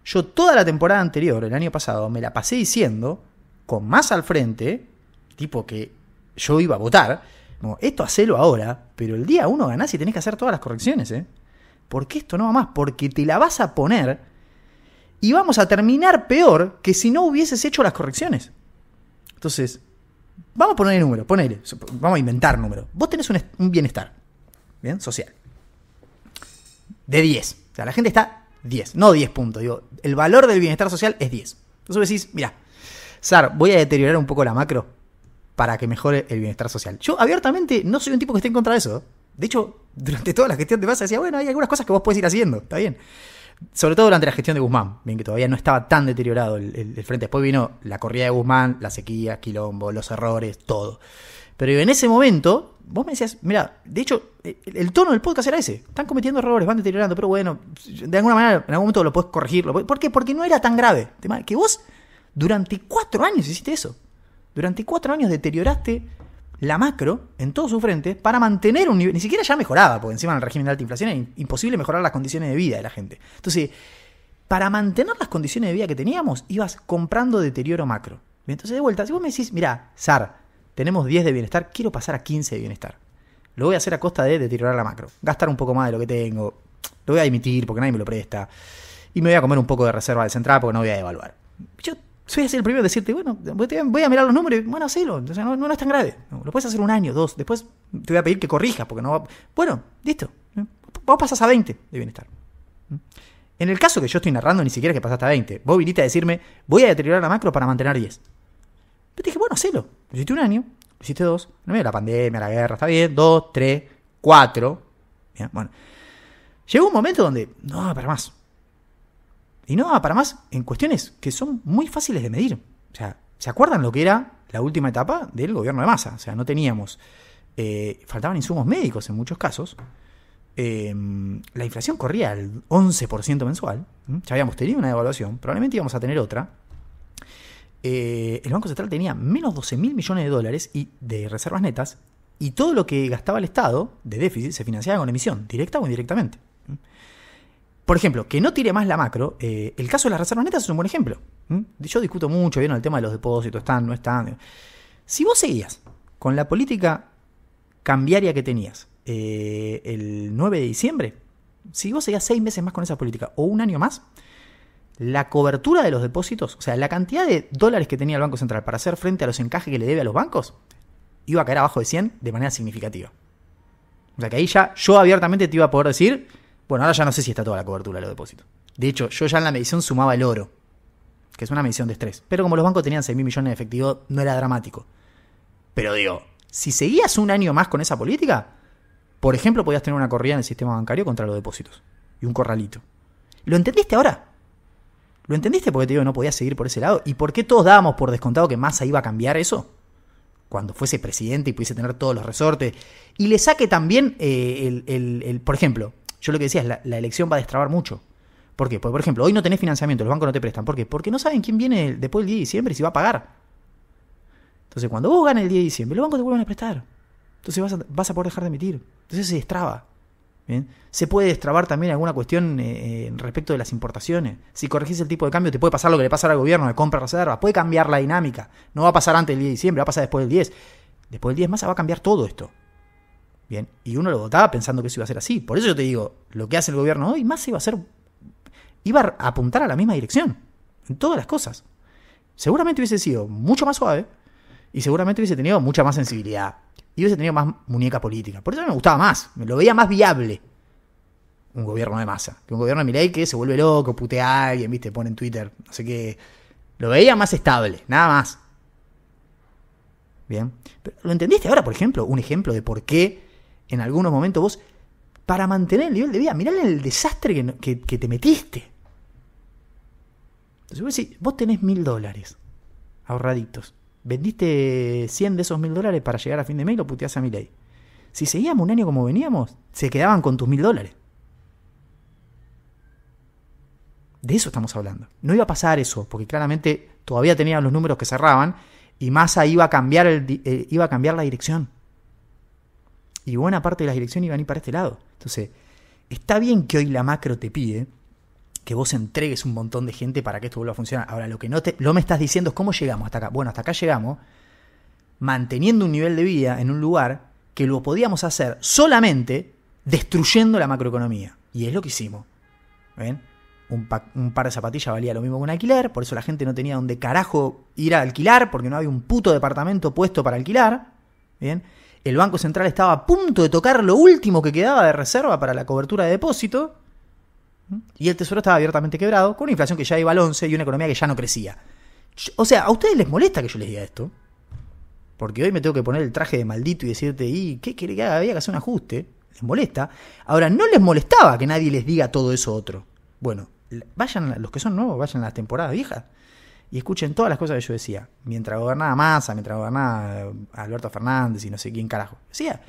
Yo toda la temporada anterior, el año pasado, me la pasé diciendo, con más al frente, tipo que yo iba a votar, esto hacelo ahora, pero el día uno ganás y tenés que hacer todas las correcciones, ¿eh? Porque esto no va más, porque te la vas a poner y vamos a terminar peor que si no hubieses hecho las correcciones. Entonces, vamos a poner el número, ponele, vamos a inventar número. Vos tenés un, bienestar, ¿bien? Social. De 10. O sea, la gente está 10, no 10 puntos. el valor del bienestar social es 10. Entonces decís, mira, Sar, voy a deteriorar un poco la macro para que mejore el bienestar social. Yo abiertamente no soy un tipo que esté en contra de eso. De hecho, [LAUGHS] durante toda la gestión de base decía, bueno, hay algunas cosas que vos puedes ir haciendo, está bien. Sobre todo durante la gestión de Guzmán, bien que todavía no estaba tan deteriorado el, frente. Después vino la corrida de Guzmán, la sequía, quilombo, los errores, todo. Pero en ese momento, vos me decías, mira, de hecho, eh, el, tono del podcast era ese. Están cometiendo errores, van deteriorando, pero bueno, de alguna manera, en algún momento lo podés corregir. ¿Por qué? Porque no era tan grave. Que vos durante cuatro años hiciste eso. Durante cuatro años deterioraste la macro en todo su frente para mantener un nivel. Ni siquiera ya mejoraba, porque encima en el régimen de alta inflación es imposible mejorar las condiciones de vida de la gente. Entonces, para mantener las condiciones de vida que teníamos, ibas comprando deterioro macro. Entonces, de vuelta, si vos me decís, mira SAR, tenemos 10 de bienestar, quiero pasar a 15 de bienestar. Lo voy a hacer a costa de deteriorar la macro. Gastar un poco más de lo que tengo. Lo voy a dimitir porque nadie me lo presta. Y me voy a comer un poco de reserva de central porque no voy a devaluar. Yo soy el primero a decirte, bueno, voy a mirar los números, bueno, hacelo, no, es tan grave. Lo puedes hacer un año, dos, después te voy a pedir que corrijas, porque no va... Bueno, listo, vos pasas a 20 de bienestar. En el caso que yo estoy narrando, ni siquiera es que pasaste a 20. Vos viniste a decirme, voy a deteriorar la macro para mantener 10. Yo te dije, bueno, hacelo. hiciste un año, hiciste dos. No la pandemia, la guerra, está bien, dos, tres, cuatro. bueno. Llegó un momento donde, no, para más. Y no, para más, en cuestiones que son muy fáciles de medir. O sea, ¿se acuerdan lo que era la última etapa del gobierno de masa? O sea, no teníamos. Eh, faltaban insumos médicos en muchos casos. Em, la inflación corría al 11% mensual. Ya habíamos tenido una devaluación, probablemente íbamos a tener otra. Eh, el Banco Central tenía menos 12 mil millones de dólares y, de reservas netas y todo lo que gastaba el Estado de déficit se financiaba con emisión, directa o indirectamente. Por ejemplo, que no tire más la macro, eh, el caso de las reservas netas es un buen ejemplo. Yo discuto mucho, vieron el tema de los depósitos, están, no están. Si vos seguías con la política cambiaria que tenías eh, el 9 de diciembre, si vos seguías seis meses más con esa política o un año más, la cobertura de los depósitos, o sea, la cantidad de dólares que tenía el Banco Central para hacer frente a los encajes que le debe a los bancos, iba a caer abajo de 100 de manera significativa. O sea que ahí ya yo abiertamente te iba a poder decir, bueno, ahora ya no sé si está toda la cobertura de los depósitos. De hecho, yo ya en la medición sumaba el oro, que es una medición de estrés. Pero como los bancos tenían 6.000 mil millones de efectivo, no era dramático. Pero digo, si seguías un año más con esa política, por ejemplo, podías tener una corrida en el sistema bancario contra los depósitos y un corralito. ¿Lo entendiste ahora? ¿Lo entendiste? Porque te digo, no podías seguir por ese lado. ¿Y por qué todos dábamos por descontado que Massa iba a cambiar eso? Cuando fuese presidente y pudiese tener todos los resortes. Y le saque también eh, el, por ejemplo, yo lo que decía es, la, la elección va a destrabar mucho. ¿Por qué? Porque, por ejemplo, hoy no tenés financiamiento, los bancos no te prestan. ¿Por qué? Porque no saben quién viene después del 10 de diciembre y si va a pagar. Entonces, cuando vos ganes el 10 de diciembre, los bancos te vuelven a prestar. Entonces vas a, poder dejar de emitir. Entonces se destraba. ¿Bien? Se puede destrabar también alguna cuestión eh, eh, respecto de las importaciones. Si corregís el tipo de cambio, te puede pasar lo que le pasa al gobierno de compra reservas. Puede cambiar la dinámica. No va a pasar antes del 10 de diciembre, va a pasar después del 10. Después del 10 más va a cambiar todo esto. Bien, y uno lo votaba pensando que eso iba a ser así. Por eso yo te digo, lo que hace el gobierno hoy más iba a ser. iba a apuntar a la misma dirección. En todas las cosas. Seguramente hubiese sido mucho más suave y seguramente hubiese tenido mucha más sensibilidad. Y hubiese tenido más muñeca política. Por eso me gustaba más. lo veía más viable un gobierno de masa. Que un gobierno de Milei que se vuelve loco, putea a alguien, viste, pone en Twitter. Así que lo veía más estable, nada más. Bien. Pero, ¿Lo entendiste ahora, por ejemplo? Un ejemplo de por qué en algunos momentos vos para mantener el nivel de vida. Mirá el desastre que, te metiste. Entonces vos tenés mil dólares ahorraditos. Vendiste 100 de esos mil dólares para llegar a fin de mes y lo puteás a mi ley. Si seguíamos un año como veníamos, se quedaban con tus mil dólares. De eso estamos hablando. No iba a pasar eso, porque claramente todavía tenían los números que cerraban y Massa iba a cambiar, eh, iba a cambiar la dirección y buena parte de las direcciones iban a ir para este lado. Entonces, está bien que hoy la macro te pide que vos entregues un montón de gente para que esto vuelva a funcionar. Ahora, lo que no, te, lo me estás diciendo es cómo llegamos hasta acá. Bueno, hasta acá llegamos manteniendo un nivel de vida en un lugar que lo podíamos hacer solamente destruyendo la macroeconomía. Y es lo que hicimos. Un, par de zapatillas valía lo mismo que un alquiler, por eso la gente no tenía donde carajo ir a alquilar, porque no había un puto departamento puesto para alquilar. ¿Bien? el Banco Central estaba a punto de tocar lo último que quedaba de reserva para la cobertura de depósito, y el Tesoro estaba abiertamente quebrado, con una inflación que ya iba al 11 y una economía que ya no crecía. O sea, a ustedes les molesta que yo les diga esto. Porque hoy me tengo que poner el traje de maldito y decirte, ¿y qué quiere que Había que hacer un ajuste. Les molesta. Ahora, no les molestaba que nadie les diga todo eso otro. Bueno, vayan, los que son nuevos, vayan a las temporadas viejas y escuchen todas las cosas que yo decía. Mientras gobernaba Massa, mientras gobernaba eh, Alberto Fernández y no sé quién carajo. Decía,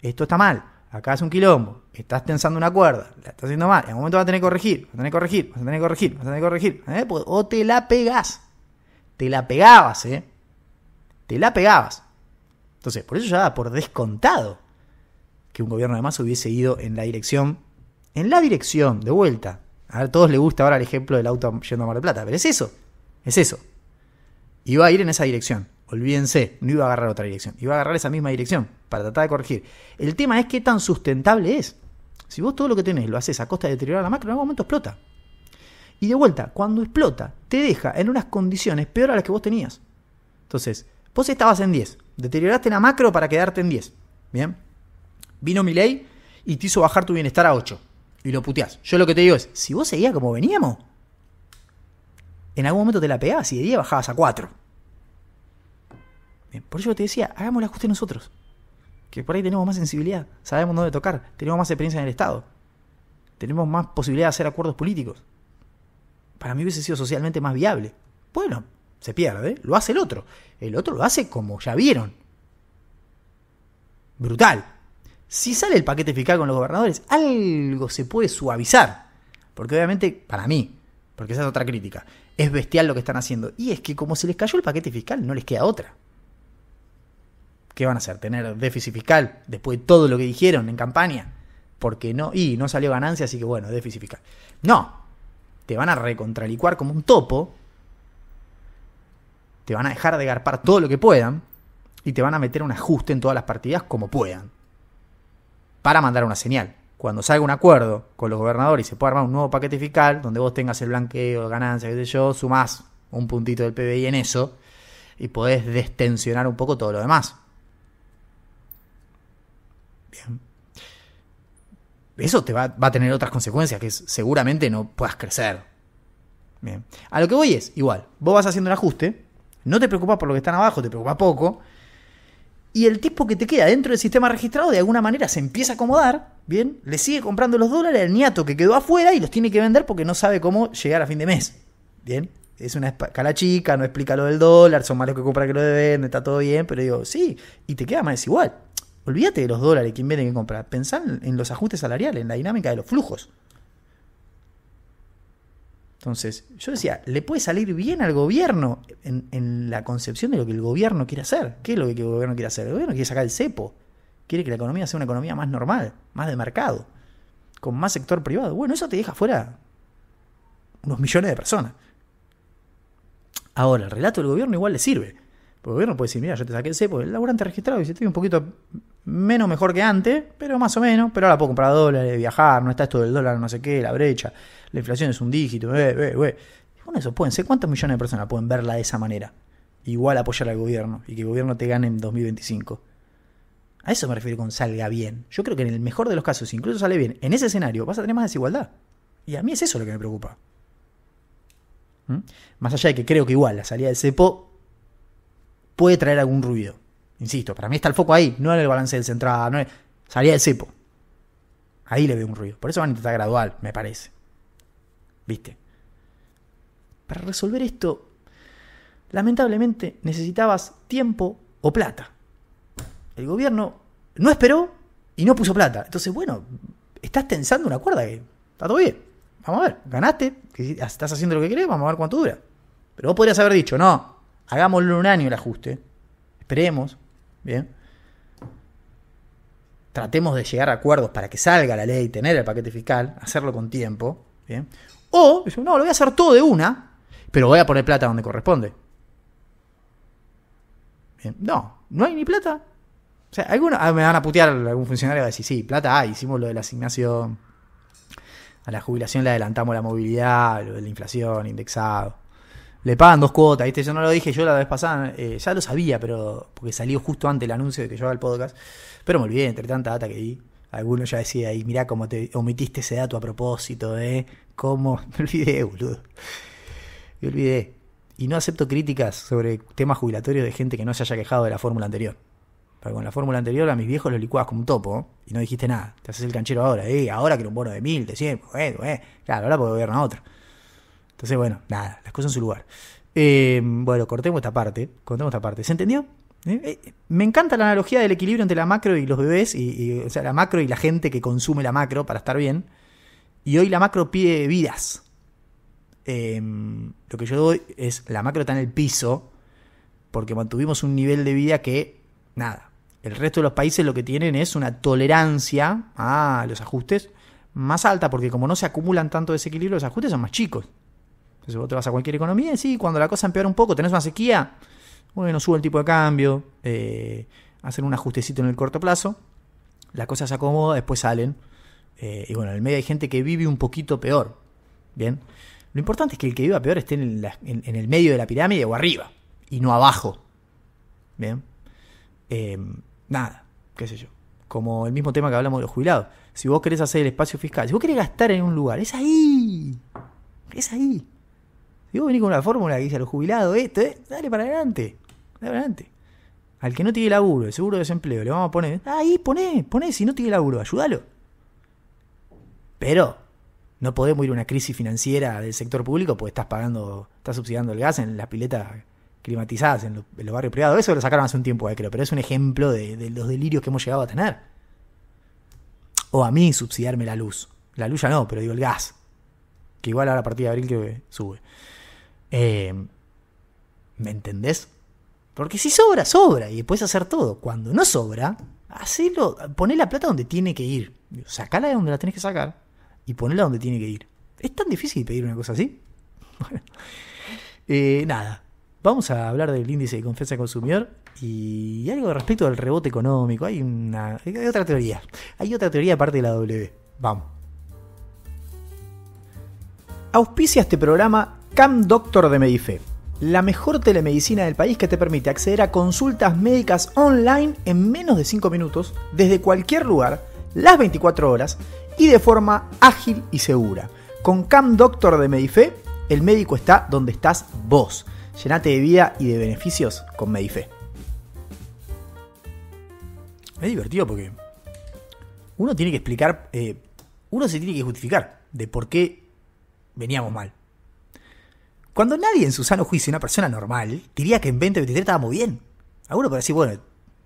esto está mal, acá es un quilombo, estás tensando una cuerda, la estás haciendo mal, en algún momento vas a tener que corregir, vas a tener que corregir, vas a tener que corregir, a tener que corregir. ¿eh? Pues, o te la pegás. Te la pegabas, ¿eh? Te la pegabas. Entonces, por eso ya da por descontado que un gobierno de Massa hubiese ido en la dirección, en la dirección, de vuelta. A todos les gusta ahora el ejemplo del auto yendo a Mar del Plata, pero es eso es eso. Iba a ir en esa dirección. Olvídense, no iba a agarrar otra dirección. Iba a agarrar esa misma dirección para tratar de corregir. El tema es qué tan sustentable es. Si vos todo lo que tenés lo haces a costa de deteriorar la macro, en algún momento explota. Y de vuelta, cuando explota, te deja en unas condiciones peor a las que vos tenías. Entonces, vos estabas en 10, deterioraste la macro para quedarte en 10. Bien. Vino mi ley y te hizo bajar tu bienestar a 8. Y lo puteás. Yo lo que te digo es, si vos seguías como veníamos, en algún momento te la pegabas y de día bajabas a 4. por eso te decía, hagamos el ajuste nosotros. Que por ahí tenemos más sensibilidad, sabemos dónde tocar, tenemos más experiencia en el Estado, tenemos más posibilidad de hacer acuerdos políticos. Para mí hubiese sido socialmente más viable. Bueno, se pierde, lo hace el otro. El otro lo hace como ya vieron. Brutal. Si sale el paquete fiscal con los gobernadores, algo se puede suavizar. Porque obviamente, para mí, porque esa es otra crítica, es bestial lo que están haciendo. Y es que como se les cayó el paquete fiscal, no les queda otra. ¿Qué van a hacer? ¿Tener déficit fiscal después de todo lo que dijeron en campaña? Porque no, y no salió ganancia, así que bueno, déficit fiscal. No, te van a recontralicuar como un topo, te van a dejar de garpar todo lo que puedan y te van a meter un ajuste en todas las partidas como puedan. Para mandar una señal cuando salga un acuerdo con los gobernadores y se pueda armar un nuevo paquete fiscal, donde vos tengas el blanqueo, ganancias, qué sé yo, sumás un puntito del PBI en eso y podés destensionar un poco todo lo demás. Bien. Eso te va, a tener otras consecuencias que seguramente no puedas crecer. Bien. A lo que voy es, igual, vos vas haciendo el ajuste, no te preocupas por lo que están abajo, te preocupa poco, y el tipo que te queda dentro del sistema registrado de alguna manera se empieza a acomodar, ¿bien? Le sigue comprando los dólares al niato que quedó afuera y los tiene que vender porque no sabe cómo llegar a fin de mes, ¿bien? Es una escala chica, no explica lo del dólar, son malos que compran que lo deben, está todo bien, pero digo, sí, y te queda más desigual. Olvídate de los dólares, quién viene que comprar. Pensá en los ajustes salariales, en la dinámica de los flujos. Entonces, yo decía, le puede salir bien al gobierno en, la concepción de lo que el gobierno quiere hacer. ¿Qué es lo que el gobierno quiere hacer? El gobierno quiere sacar el cepo. Quiere que la economía sea una economía más normal, más de mercado, con más sector privado. Bueno, eso te deja fuera unos millones de personas. Ahora, el relato del gobierno igual le sirve. Porque el gobierno puede decir, mira, yo te saqué el cepo, el laburante registrado, y si estoy un poquito menos mejor que antes, pero más o menos, pero ahora puedo comprar dólares, viajar, no está esto del dólar, no sé qué, la brecha la inflación es un dígito, eh, eh, eh. Bueno, eso pueden ser. ¿Cuántos millones de personas pueden verla de esa manera? Igual apoyar al gobierno y que el gobierno te gane en 2025. A eso me refiero con salga bien. Yo creo que en el mejor de los casos, incluso sale bien, en ese escenario vas a tener más desigualdad. Y a mí es eso lo que me preocupa. ¿Mm? Más allá de que creo que igual la salida del cepo puede traer algún ruido. Insisto, para mí está el foco ahí, no en el balance del central, no en... salida del cepo. Ahí le veo un ruido. Por eso van a intentar gradual, me parece. ¿Viste? Para resolver esto, lamentablemente necesitabas tiempo o plata. El gobierno no esperó y no puso plata. Entonces, bueno, estás tensando una cuerda que está todo bien. Vamos a ver, ganaste, estás haciendo lo que querés, vamos a ver cuánto dura. Pero vos podrías haber dicho, no, hagámoslo en un año el ajuste. Esperemos, bien. Tratemos de llegar a acuerdos para que salga la ley, tener el paquete fiscal, hacerlo con tiempo, bien. O, no, lo voy a hacer todo de una, pero voy a poner plata donde corresponde. No, no hay ni plata. O sea, algunos, ah, me van a putear algún funcionario va a decir, sí, plata hay, hicimos lo de la asignación. A la jubilación le adelantamos la movilidad, lo de la inflación, indexado. Le pagan dos cuotas, ¿viste? Yo no lo dije yo la vez pasada, eh, ya lo sabía, pero porque salió justo antes el anuncio de que yo haga el podcast. Pero me olvidé, entre tanta data que di. Algunos ya decía ahí, mirá cómo te omitiste ese dato a propósito eh. ¿Cómo? [LAUGHS] Me olvidé, boludo. Me olvidé. Y no acepto críticas sobre temas jubilatorios de gente que no se haya quejado de la fórmula anterior. Pero con la fórmula anterior a mis viejos los licuabas como un topo y no dijiste nada. Te haces el canchero ahora, eh, ahora quiero un bono de mil, de cien, eh. Claro, ahora puedo ver a otro. Entonces, bueno, nada, las cosas en su lugar. Eh, bueno, cortemos esta parte. Cortemos esta parte. ¿Se entendió? Eh, eh, me encanta la analogía del equilibrio entre la macro y los bebés, y, o sea, la macro y la gente que consume la macro para estar bien. Y hoy la macro pide vidas. Em, lo que yo doy es, la macro está en el piso, porque mantuvimos un nivel de vida que, nada, el resto de los países lo que tienen es una tolerancia a los ajustes más alta, porque como no se acumulan tanto desequilibrio, los ajustes son más chicos. Entonces vos te vas a cualquier economía y sí, cuando la cosa empeora un poco, tenés una sequía, bueno, sube el tipo de cambio, eh, hacen un ajustecito en el corto plazo, la cosa se acomoda, después salen eh, y bueno, en el medio hay gente que vive un poquito peor. Bien. Lo importante es que el que viva peor esté en, el medio de la pirámide o arriba. Y no abajo. Bien. Em, nada, qué sé yo. Como el mismo tema que hablamos de los jubilados. Si vos querés hacer el espacio fiscal, si vos querés gastar en un lugar, es ahí. Es ahí. Si vos venís con una fórmula que dice a los jubilados esto, eh, dale para adelante. Dale adelante. Al que no tiene laburo, el seguro de desempleo, le vamos a poner. Ahí, poné, poné, si no tiene laburo, ayúdalo. Pero no podemos ir a una crisis financiera del sector público porque estás pagando, estás subsidiando el gas en las piletas climatizadas en, los barrios privados. Eso lo sacaron hace un tiempo, eh, creo, pero es un ejemplo de, los delirios que hemos llegado a tener. O a mí subsidiarme la luz. La luz ya no, pero digo el gas. Que igual ahora a partir de abril que sube. Em, ¿Me entendés? Porque si sobra, sobra y puedes hacer todo. Cuando no sobra, hacelo, poné la plata donde tiene que ir. Sacala de donde la tenés que sacar y ponerla donde tiene que ir. ¿Es tan difícil pedir una cosa así? [LAUGHS] Eh, nada. Vamos a hablar del índice de confianza consumidor y algo respecto al rebote económico. Hay, una, hay otra teoría. Hay otra teoría aparte de la W. Vamos. Auspicia este programa Cam Doctor de Medife, la mejor telemedicina del país que te permite acceder a consultas médicas online en menos de 5 minutos, desde cualquier lugar, las 24 horas y de forma ágil y segura. Con Cam Doctor de Medife, el médico está donde estás vos. Llenate de vida y de beneficios con Medife. Es divertido porque uno tiene que explicar, eh, uno se tiene que justificar de por qué veníamos mal. Cuando nadie en su sano juicio, una persona normal, diría que en 2023 estábamos bien. Alguno uno puede decir, bueno,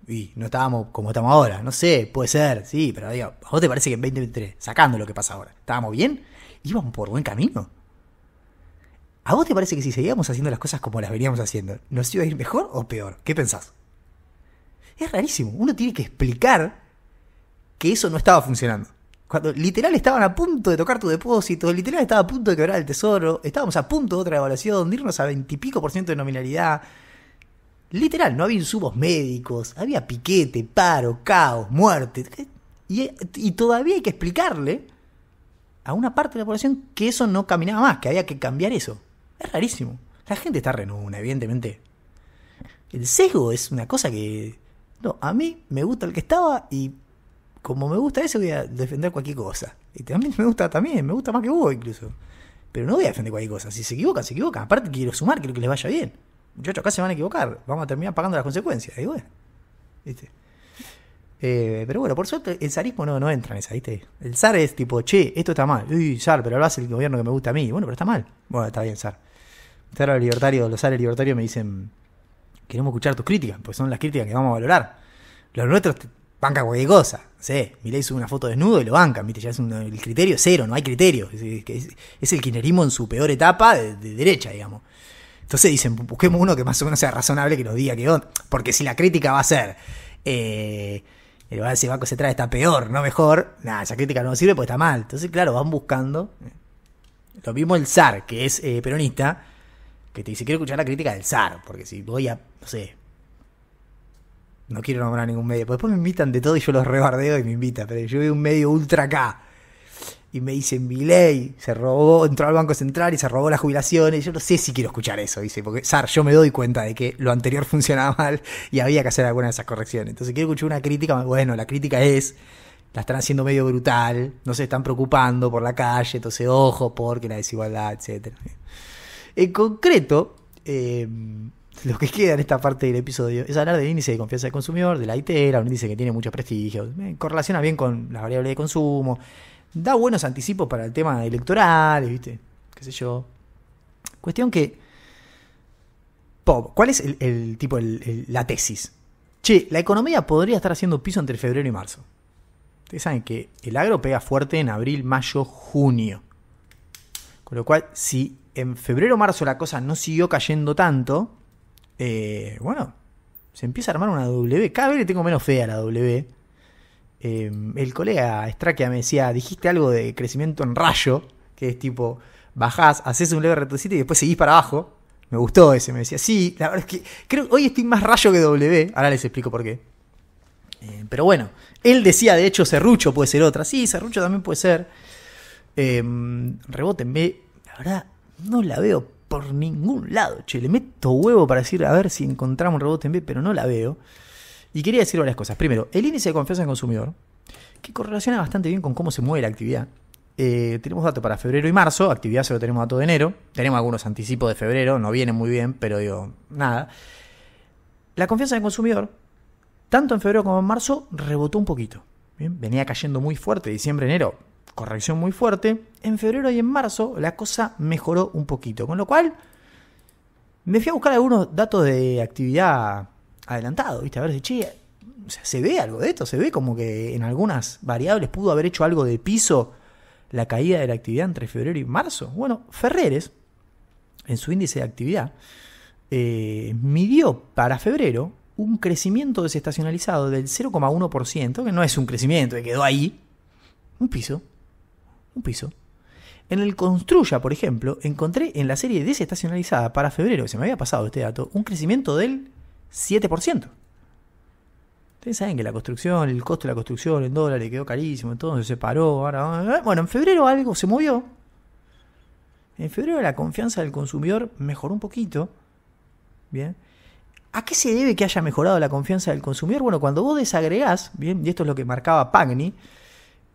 y no estábamos como estamos ahora. No sé, puede ser, sí, pero digo, ¿a vos te parece que en 2023, sacando lo que pasa ahora, estábamos bien? ¿Íbamos por buen camino? ¿A vos te parece que si seguíamos haciendo las cosas como las veníamos haciendo, nos iba a ir mejor o peor? ¿Qué pensás? Es rarísimo, uno tiene que explicar que eso no estaba funcionando. Cuando literal estaban a punto de tocar tu depósito, literal estaba a punto de quebrar el tesoro, estábamos a punto de otra evaluación, de irnos a veintipico por ciento de nominalidad, Literal, no había insumos médicos, había piquete, paro, caos, muerte. Y, y, todavía hay que explicarle a una parte de la población que eso no caminaba más, que había que cambiar eso. Es rarísimo. La gente está renuna, evidentemente. El sesgo es una cosa que. No, a mí me gusta el que estaba y como me gusta eso voy a defender cualquier cosa. Y también me gusta también, me gusta más que vos incluso. Pero no voy a defender cualquier cosa. Si se equivocan, se equivocan. Aparte quiero sumar, quiero que les vaya bien muchachos, acá se van a equivocar, vamos a terminar pagando las consecuencias. Eh, pero bueno, por suerte el zarismo no, no entra en esa, El zar es tipo, che, esto está mal. Uy, zar, pero lo hace el gobierno que me gusta a mí. Bueno, pero está mal. Bueno, está bien, zar. los sales los zares libertarios me dicen, queremos escuchar tus críticas, porque son las críticas que vamos a valorar. Los nuestros banca cualquier cosa. Sí, sé, una foto desnudo y lo bancan, Ya es el criterio cero, no hay criterio. Es, el kirchnerismo en su peor etapa de derecha, digamos. Entonces dicen, busquemos uno que más o menos sea razonable que nos diga que onda. Porque si la crítica va a ser. Eh, el balance de banco se trae está peor, no mejor. Nada, esa crítica no sirve porque está mal. Entonces, claro, van buscando. Eh, lo mismo el zar, que es eh, peronista, que te dice, quiero escuchar la crítica del zar, porque si voy a, no sé, no quiero nombrar ningún medio, porque después me invitan de todo y yo los rebardeo y me invitan, pero yo veo un medio ultra acá y me dicen, mi ley, se robó, entró al Banco Central y se robó las jubilaciones. Yo no sé si quiero escuchar eso, dice, porque, Sar, yo me doy cuenta de que lo anterior funcionaba mal y había que hacer alguna de esas correcciones. Entonces quiero escuchar una crítica, bueno, la crítica es, la están haciendo medio brutal, no se están preocupando por la calle, entonces ojo, porque la desigualdad, etc. En concreto, lo que queda en esta parte del episodio es hablar del índice de confianza del consumidor, de la ITERA, un índice que tiene mucho prestigio, correlaciona bien con las variables de consumo, da buenos anticipos para el tema electoral, ¿viste? ¿Qué sé yo? Cuestión que. ¿cuál es el, tipo, la tesis? Che, la economía podría estar haciendo piso entre febrero y marzo. Ustedes saben que el agro pega fuerte en abril, mayo, junio. Con lo cual, si en febrero o marzo la cosa no siguió cayendo tanto, eh, bueno, se empieza a armar una W. Cada vez le tengo menos fe a la W. Em, el colega Strakia me decía, dijiste algo de crecimiento en rayo, que es tipo, bajás, haces un leve retrocito y después seguís para abajo. Me gustó ese, me decía, sí, la verdad es que creo hoy estoy más rayo que W, ahora les explico por qué. Eh, pero bueno, él decía, de hecho, Serrucho puede ser otra, sí, Serrucho también puede ser. Eh, rebote, B la verdad, no la veo por ningún lado, che, le meto huevo para decir, a ver si encontramos un rebote en B, pero no la veo. Y quería decir varias cosas. Primero, el índice de confianza del consumidor, que correlaciona bastante bien con cómo se mueve la actividad. Eh, tenemos datos para febrero y marzo, actividad solo tenemos dato de enero, tenemos algunos anticipos de febrero, no vienen muy bien, pero digo, nada. La confianza del consumidor, tanto en febrero como en marzo, rebotó un poquito. Venía cayendo muy fuerte, diciembre, enero, corrección muy fuerte. En febrero y en marzo la cosa mejoró un poquito, con lo cual me fui a buscar algunos datos de actividad adelantado, ¿viste? A ver si, se ve algo de esto, se ve como que en algunas variables pudo haber hecho algo de piso la caída de la actividad entre febrero y marzo. Bueno, Ferreres, en su índice de actividad, eh, midió para febrero un crecimiento desestacionalizado del 0,1%, que no es un crecimiento, que quedó ahí, un piso, un piso. En el Construya, por ejemplo, encontré en la serie desestacionalizada para febrero, se me había pasado este dato, un crecimiento del 7%. Ustedes saben que la construcción, el costo de la construcción en dólares quedó carísimo, entonces se paró. bueno, en febrero algo se movió. En febrero la confianza del consumidor mejoró un poquito. Bien. ¿A qué se debe que haya mejorado la confianza del consumidor? Bueno, cuando vos desagregás, bien, y esto es lo que marcaba Pagni,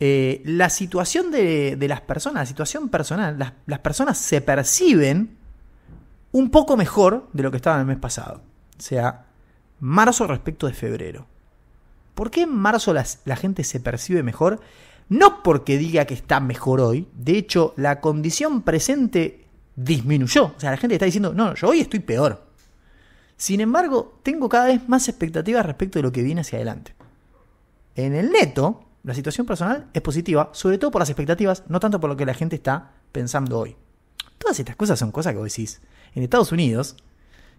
eh, la situación de, las personas, la situación personal, las, las, personas se perciben un poco mejor de lo que estaban el mes pasado. O sea, marzo respecto de febrero. ¿Por qué en marzo la gente se percibe mejor? No porque diga que está mejor hoy, de hecho la condición presente disminuyó, o sea, la gente está diciendo, no, yo hoy estoy peor. Sin embargo, tengo cada vez más expectativas respecto de lo que viene hacia adelante. En el neto, la situación personal es positiva, sobre todo por las expectativas, no tanto por lo que la gente está pensando hoy. Todas estas cosas son cosas que vos decís. En Estados Unidos,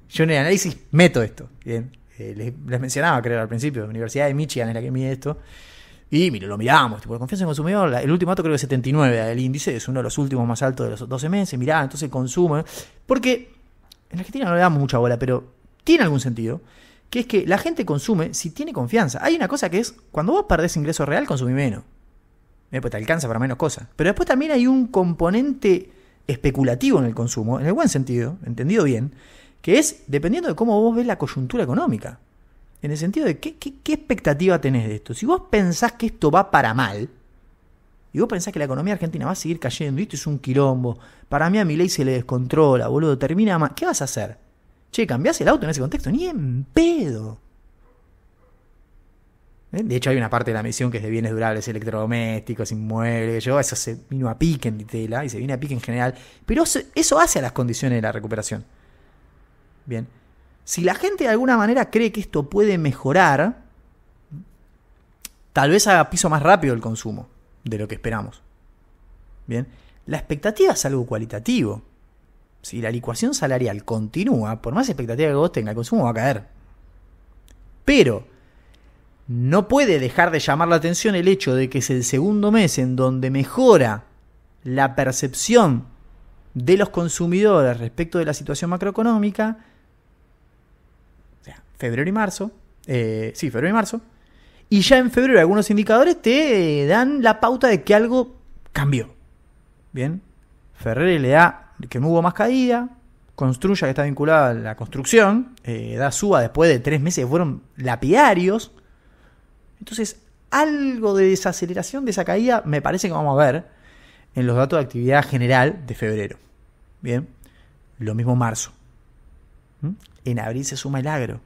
yo en el análisis meto esto, ¿bien? Eh, les, mencionaba, creo, al principio, la Universidad de Michigan es la que mide esto. Y mire, lo miramos, tipo, confianza en consumidor, el último dato creo que es 79 el índice, es uno de los últimos más altos de los 12 meses, mirá, entonces consume. ¿eh? porque en Argentina no le damos mucha bola, pero tiene algún sentido, que es que la gente consume si tiene confianza. Hay una cosa que es, cuando vos perdés ingreso real, consumí menos. Me eh, pues te alcanza para menos cosas. Pero después también hay un componente especulativo en el consumo, en el buen sentido, entendido bien, que es dependiendo de cómo vos ves la coyuntura económica. En el sentido de qué, qué, expectativa tenés de esto. Si vos pensás que esto va para mal, y vos pensás que la economía argentina va a seguir cayendo, y esto es un quilombo, para mí a mi ley se le descontrola, boludo, termina mal, ¿qué vas a hacer? Che, ¿cambiás el auto en ese contexto? Ni en pedo. ¿Eh? De hecho, hay una parte de la misión que es de bienes durables, electrodomésticos, inmuebles. Yo, eso se vino a pique en tela y se viene a pique en general. Pero eso, eso hace a las condiciones de la recuperación. Bien. Si la gente de alguna manera cree que esto puede mejorar, tal vez haga piso más rápido el consumo de lo que esperamos. Bien. La expectativa es algo cualitativo. Si la licuación salarial continúa, por más expectativa que vos tengas, el consumo va a caer. Pero no puede dejar de llamar la atención el hecho de que es el segundo mes en donde mejora la percepción de los consumidores respecto de la situación macroeconómica febrero y marzo, eh, sí, febrero y marzo, y ya en febrero algunos indicadores te eh, dan la pauta de que algo cambió. Bien, Ferreri le da que no hubo más caída, Construya, que está vinculada a la construcción, eh, da suba después de tres meses, fueron lapidarios. Entonces, algo de desaceleración de esa caída me parece que vamos a ver en los datos de actividad general de febrero. Bien, lo mismo marzo. ¿Mm? En abril se suma el agro.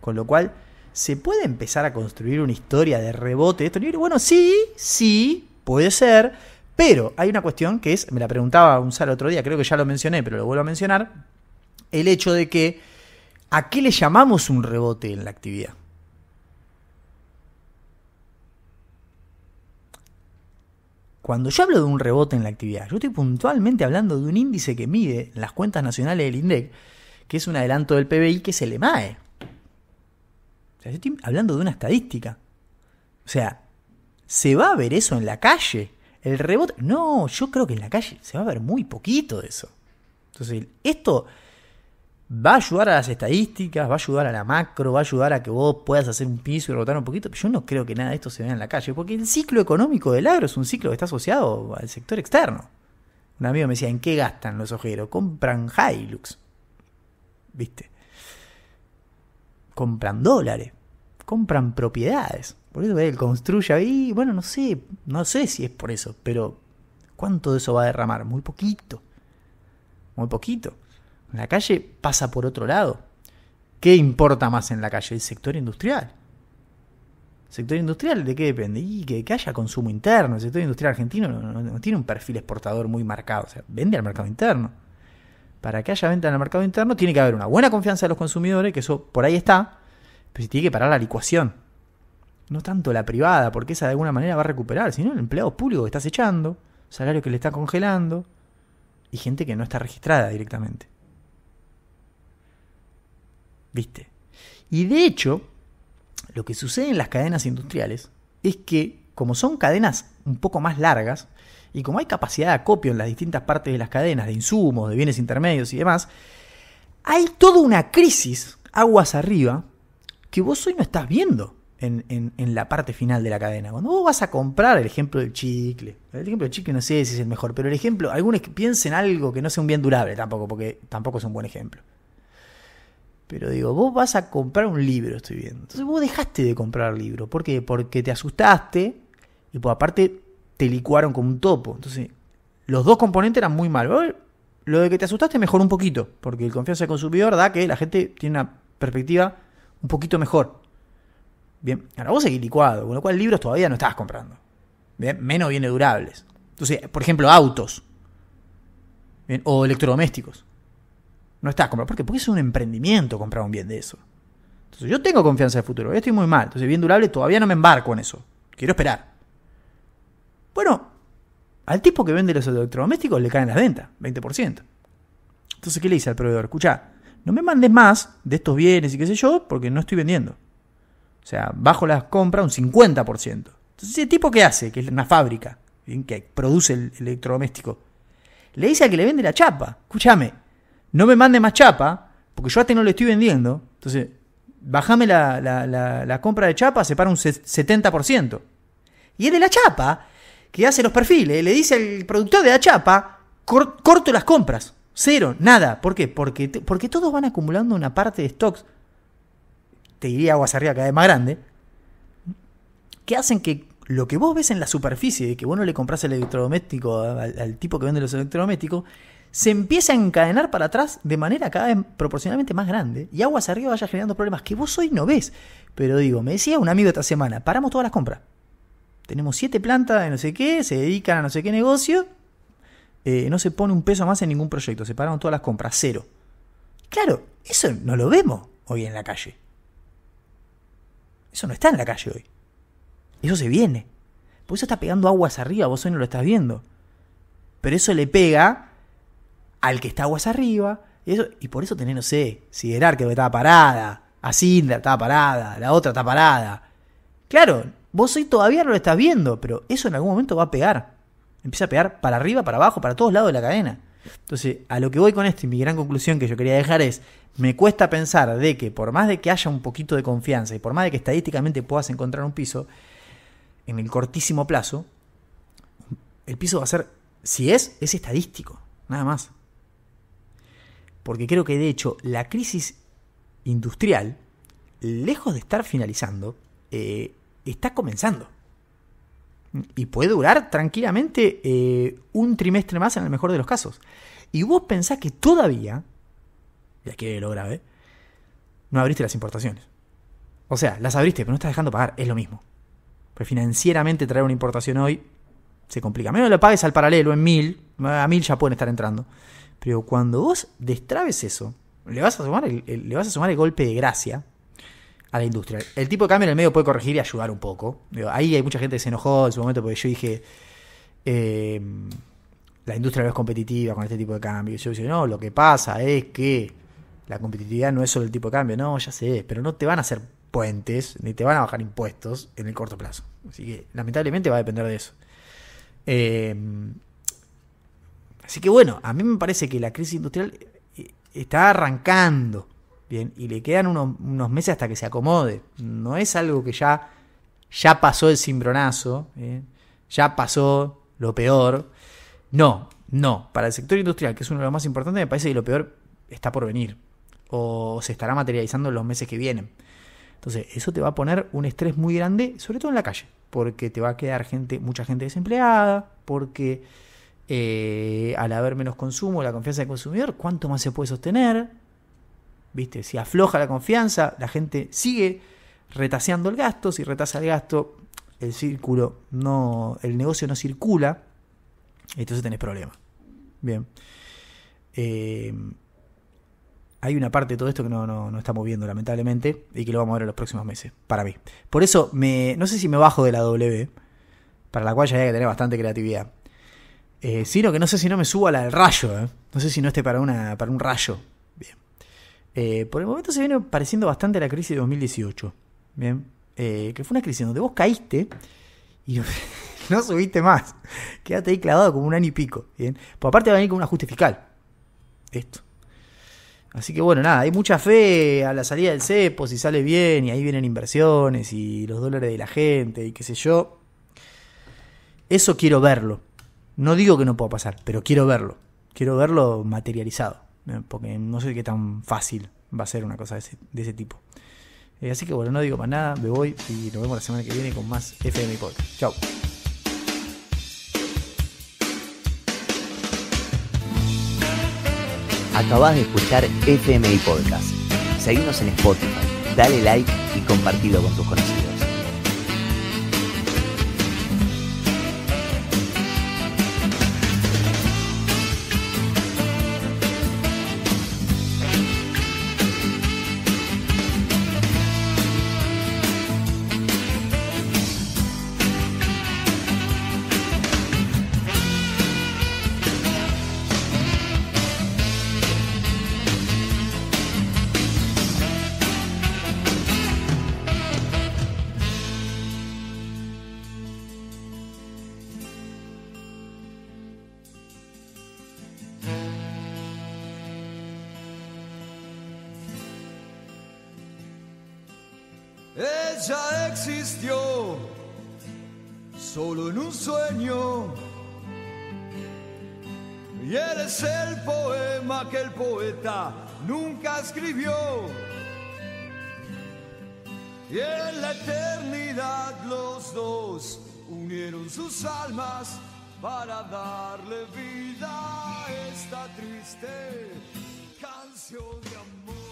Con lo cual, ¿se puede empezar a construir una historia de rebote de estos libros? Bueno, sí, sí, puede ser. Pero hay una cuestión que es, me la preguntaba un sal otro día, creo que ya lo mencioné, pero lo vuelvo a mencionar, el hecho de que ¿a qué le llamamos un rebote en la actividad? Cuando yo hablo de un rebote en la actividad, yo estoy puntualmente hablando de un índice que mide las cuentas nacionales del INDEC, que es un adelanto del PBI, que se le mae. O sea, yo estoy hablando de una estadística. O sea, ¿se va a ver eso en la calle? El rebote. No, yo creo que en la calle se va a ver muy poquito de eso. Entonces, esto va a ayudar a las estadísticas, va a ayudar a la macro, va a ayudar a que vos puedas hacer un piso y rebotar un poquito. yo no creo que nada de esto se vea en la calle, porque el ciclo económico del agro es un ciclo que está asociado al sector externo. Un amigo me decía, ¿en qué gastan los ojeros? Compran Hilux. ¿Viste? compran dólares, compran propiedades. Por eso él construye ahí, bueno, no sé, no sé si es por eso, pero ¿cuánto de eso va a derramar? Muy poquito, muy poquito. La calle pasa por otro lado. ¿Qué importa más en la calle? El sector industrial. sector industrial de qué depende? Y que, que haya consumo interno. El sector industrial argentino no tiene un perfil exportador muy marcado. O sea, vende al mercado interno para que haya venta en el mercado interno, tiene que haber una buena confianza de los consumidores, que eso por ahí está, pero se tiene que parar la licuación. No tanto la privada, porque esa de alguna manera va a recuperar, sino el empleado público que estás echando, salario que le está congelando, y gente que no está registrada directamente. ¿Viste? Y de hecho, lo que sucede en las cadenas industriales es que, como son cadenas un poco más largas, y como hay capacidad de acopio en las distintas partes de las cadenas, de insumos, de bienes intermedios y demás, hay toda una crisis aguas arriba que vos hoy no estás viendo en, la parte final de la cadena. Cuando vos vas a comprar el ejemplo del chicle, el ejemplo del chicle no sé si es el mejor, pero el ejemplo, algunos piensen algo que no sea un bien durable tampoco, porque tampoco es un buen ejemplo. Pero digo, vos vas a comprar un libro, estoy viendo. Entonces vos dejaste de comprar libros. ¿Por qué? Porque te asustaste y por pues, aparte te licuaron como un topo. Entonces, los dos componentes eran muy malos. Lo de que te asustaste mejor un poquito, porque el confianza del consumidor da que la gente tiene una perspectiva un poquito mejor. Bien, ahora vos seguís licuado, con lo cual libros todavía no estás comprando. Bien, menos bienes durables. Entonces, por ejemplo, autos. o electrodomésticos. No estás comprando. ¿Por qué? Porque es un emprendimiento comprar un bien de eso. Entonces, yo tengo confianza en futuro, yo estoy muy mal. Entonces, bien durable todavía no me embarco en eso. Quiero esperar. Bueno, al tipo que vende los electrodomésticos le caen las ventas, 20%. Entonces, ¿qué le dice al proveedor? escucha no me mandes más de estos bienes y qué sé yo, porque no estoy vendiendo. O sea, bajo las compras un 50%. Entonces, ese tipo que hace, que es una fábrica, que produce el electrodoméstico, le dice a que le vende la chapa, escúchame, no me mande más chapa, porque yo hasta este no le estoy vendiendo. Entonces, bájame la, la, compra de chapa, se para un 70%. Y es de la chapa que hace los perfiles, le dice al productor de la chapa, corto las compras, cero, nada. ¿Por qué? Porque, porque todos van acumulando una parte de stocks, te diría aguas arriba cada vez más grande, que hacen que lo que vos ves en la superficie de que vos no le compras el electrodoméstico al, tipo que vende los electrodomésticos, se empieza a encadenar para atrás de manera cada vez proporcionalmente más grande y aguas arriba vaya generando problemas que vos hoy no ves. Pero digo, me decía un amigo esta semana, paramos todas las compras tenemos siete plantas de no sé qué, se dedican a no sé qué negocio, eh, no se pone un peso más en ningún proyecto, se pararon todas las compras, cero. Claro, eso no lo vemos hoy en la calle. Eso no está en la calle hoy. Eso se viene. Por eso está pegando aguas arriba, vos hoy no lo estás viendo. Pero eso le pega al que está aguas arriba. Y, eso, y por eso tenés, no sé, Siderar que estaba parada, Cinder estaba parada, la otra está parada. Claro, Vos hoy todavía no lo estás viendo, pero eso en algún momento va a pegar. Empieza a pegar para arriba, para abajo, para todos lados de la cadena. Entonces, a lo que voy con esto y mi gran conclusión que yo quería dejar es, me cuesta pensar de que por más de que haya un poquito de confianza y por más de que estadísticamente puedas encontrar un piso, en el cortísimo plazo, el piso va a ser, si es, es estadístico, nada más. Porque creo que de hecho la crisis industrial, lejos de estar finalizando, eh, está comenzando. Y puede durar tranquilamente eh, un trimestre más en el mejor de los casos. Y vos pensás que todavía, ya que lo grave, no abriste las importaciones. O sea, las abriste, pero no estás dejando pagar, es lo mismo. Pues financieramente traer una importación hoy se complica. Menos lo pagues al paralelo en mil, a mil ya pueden estar entrando. Pero cuando vos destrabes eso, le vas a sumar le vas a sumar el golpe de gracia, a la industria. El tipo de cambio en el medio puede corregir y ayudar un poco. ahí hay mucha gente que se enojó en su momento porque yo dije, eh, la industria no es competitiva con este tipo de cambio. yo dije, no, lo que pasa es que la competitividad no es solo el tipo de cambio. No, ya sé, pero no te van a hacer puentes ni te van a bajar impuestos en el corto plazo. Así que lamentablemente va a depender de eso. Eh, así que bueno, a mí me parece que la crisis industrial eh, está arrancando Bien, y le quedan unos, meses hasta que se acomode. No es algo que ya, ya pasó el cimbronazo, ¿eh? ya pasó lo peor. No, no. Para el sector industrial, que es uno de los más importantes, me parece que lo peor está por venir. O se estará materializando en los meses que vienen. Entonces, eso te va a poner un estrés muy grande, sobre todo en la calle. Porque te va a quedar gente, mucha gente desempleada, porque eh, al haber menos consumo, la confianza del consumidor, ¿cuánto más se puede sostener? Si afloja la confianza, la gente sigue retaseando el gasto, si retasa el gasto, el círculo no, el negocio no circula, entonces tenés problemas. Bien. Eh, hay una parte de todo esto que no, no, estamos viendo, lamentablemente, y que lo vamos a ver en los próximos meses, para mí. Por eso, me, no sé si me bajo de la W, para la cual ya hay que tener bastante creatividad. Eh, sino que no sé si no me subo a la del rayo, eh. no sé si no esté para, una, para un rayo, eh, por el momento se viene pareciendo bastante a la crisis de 2018. Bien. Eh, que fue una crisis donde vos caíste y [LAUGHS] no subiste más. Quédate ahí clavado como un año y pico. Bien. aparte va a venir con un ajuste fiscal. Esto. Así que bueno, nada, hay mucha fe a la salida del CEPO, si sale bien, y ahí vienen inversiones y los dólares de la gente y qué sé yo. Eso quiero verlo. No digo que no pueda pasar, pero quiero verlo. Quiero verlo materializado. Eh, porque no sé qué tan fácil va a ser una cosa de ese, tipo. Eh, así que bueno, no digo más nada, me voy y nos vemos la semana que viene con más FM Podcast. Chao. Acabas de escuchar FMI Podcast. Seguimos en Spotify, dale like y compartilo con tus conocidos. sus almas para darle vida a esta triste canción de amor.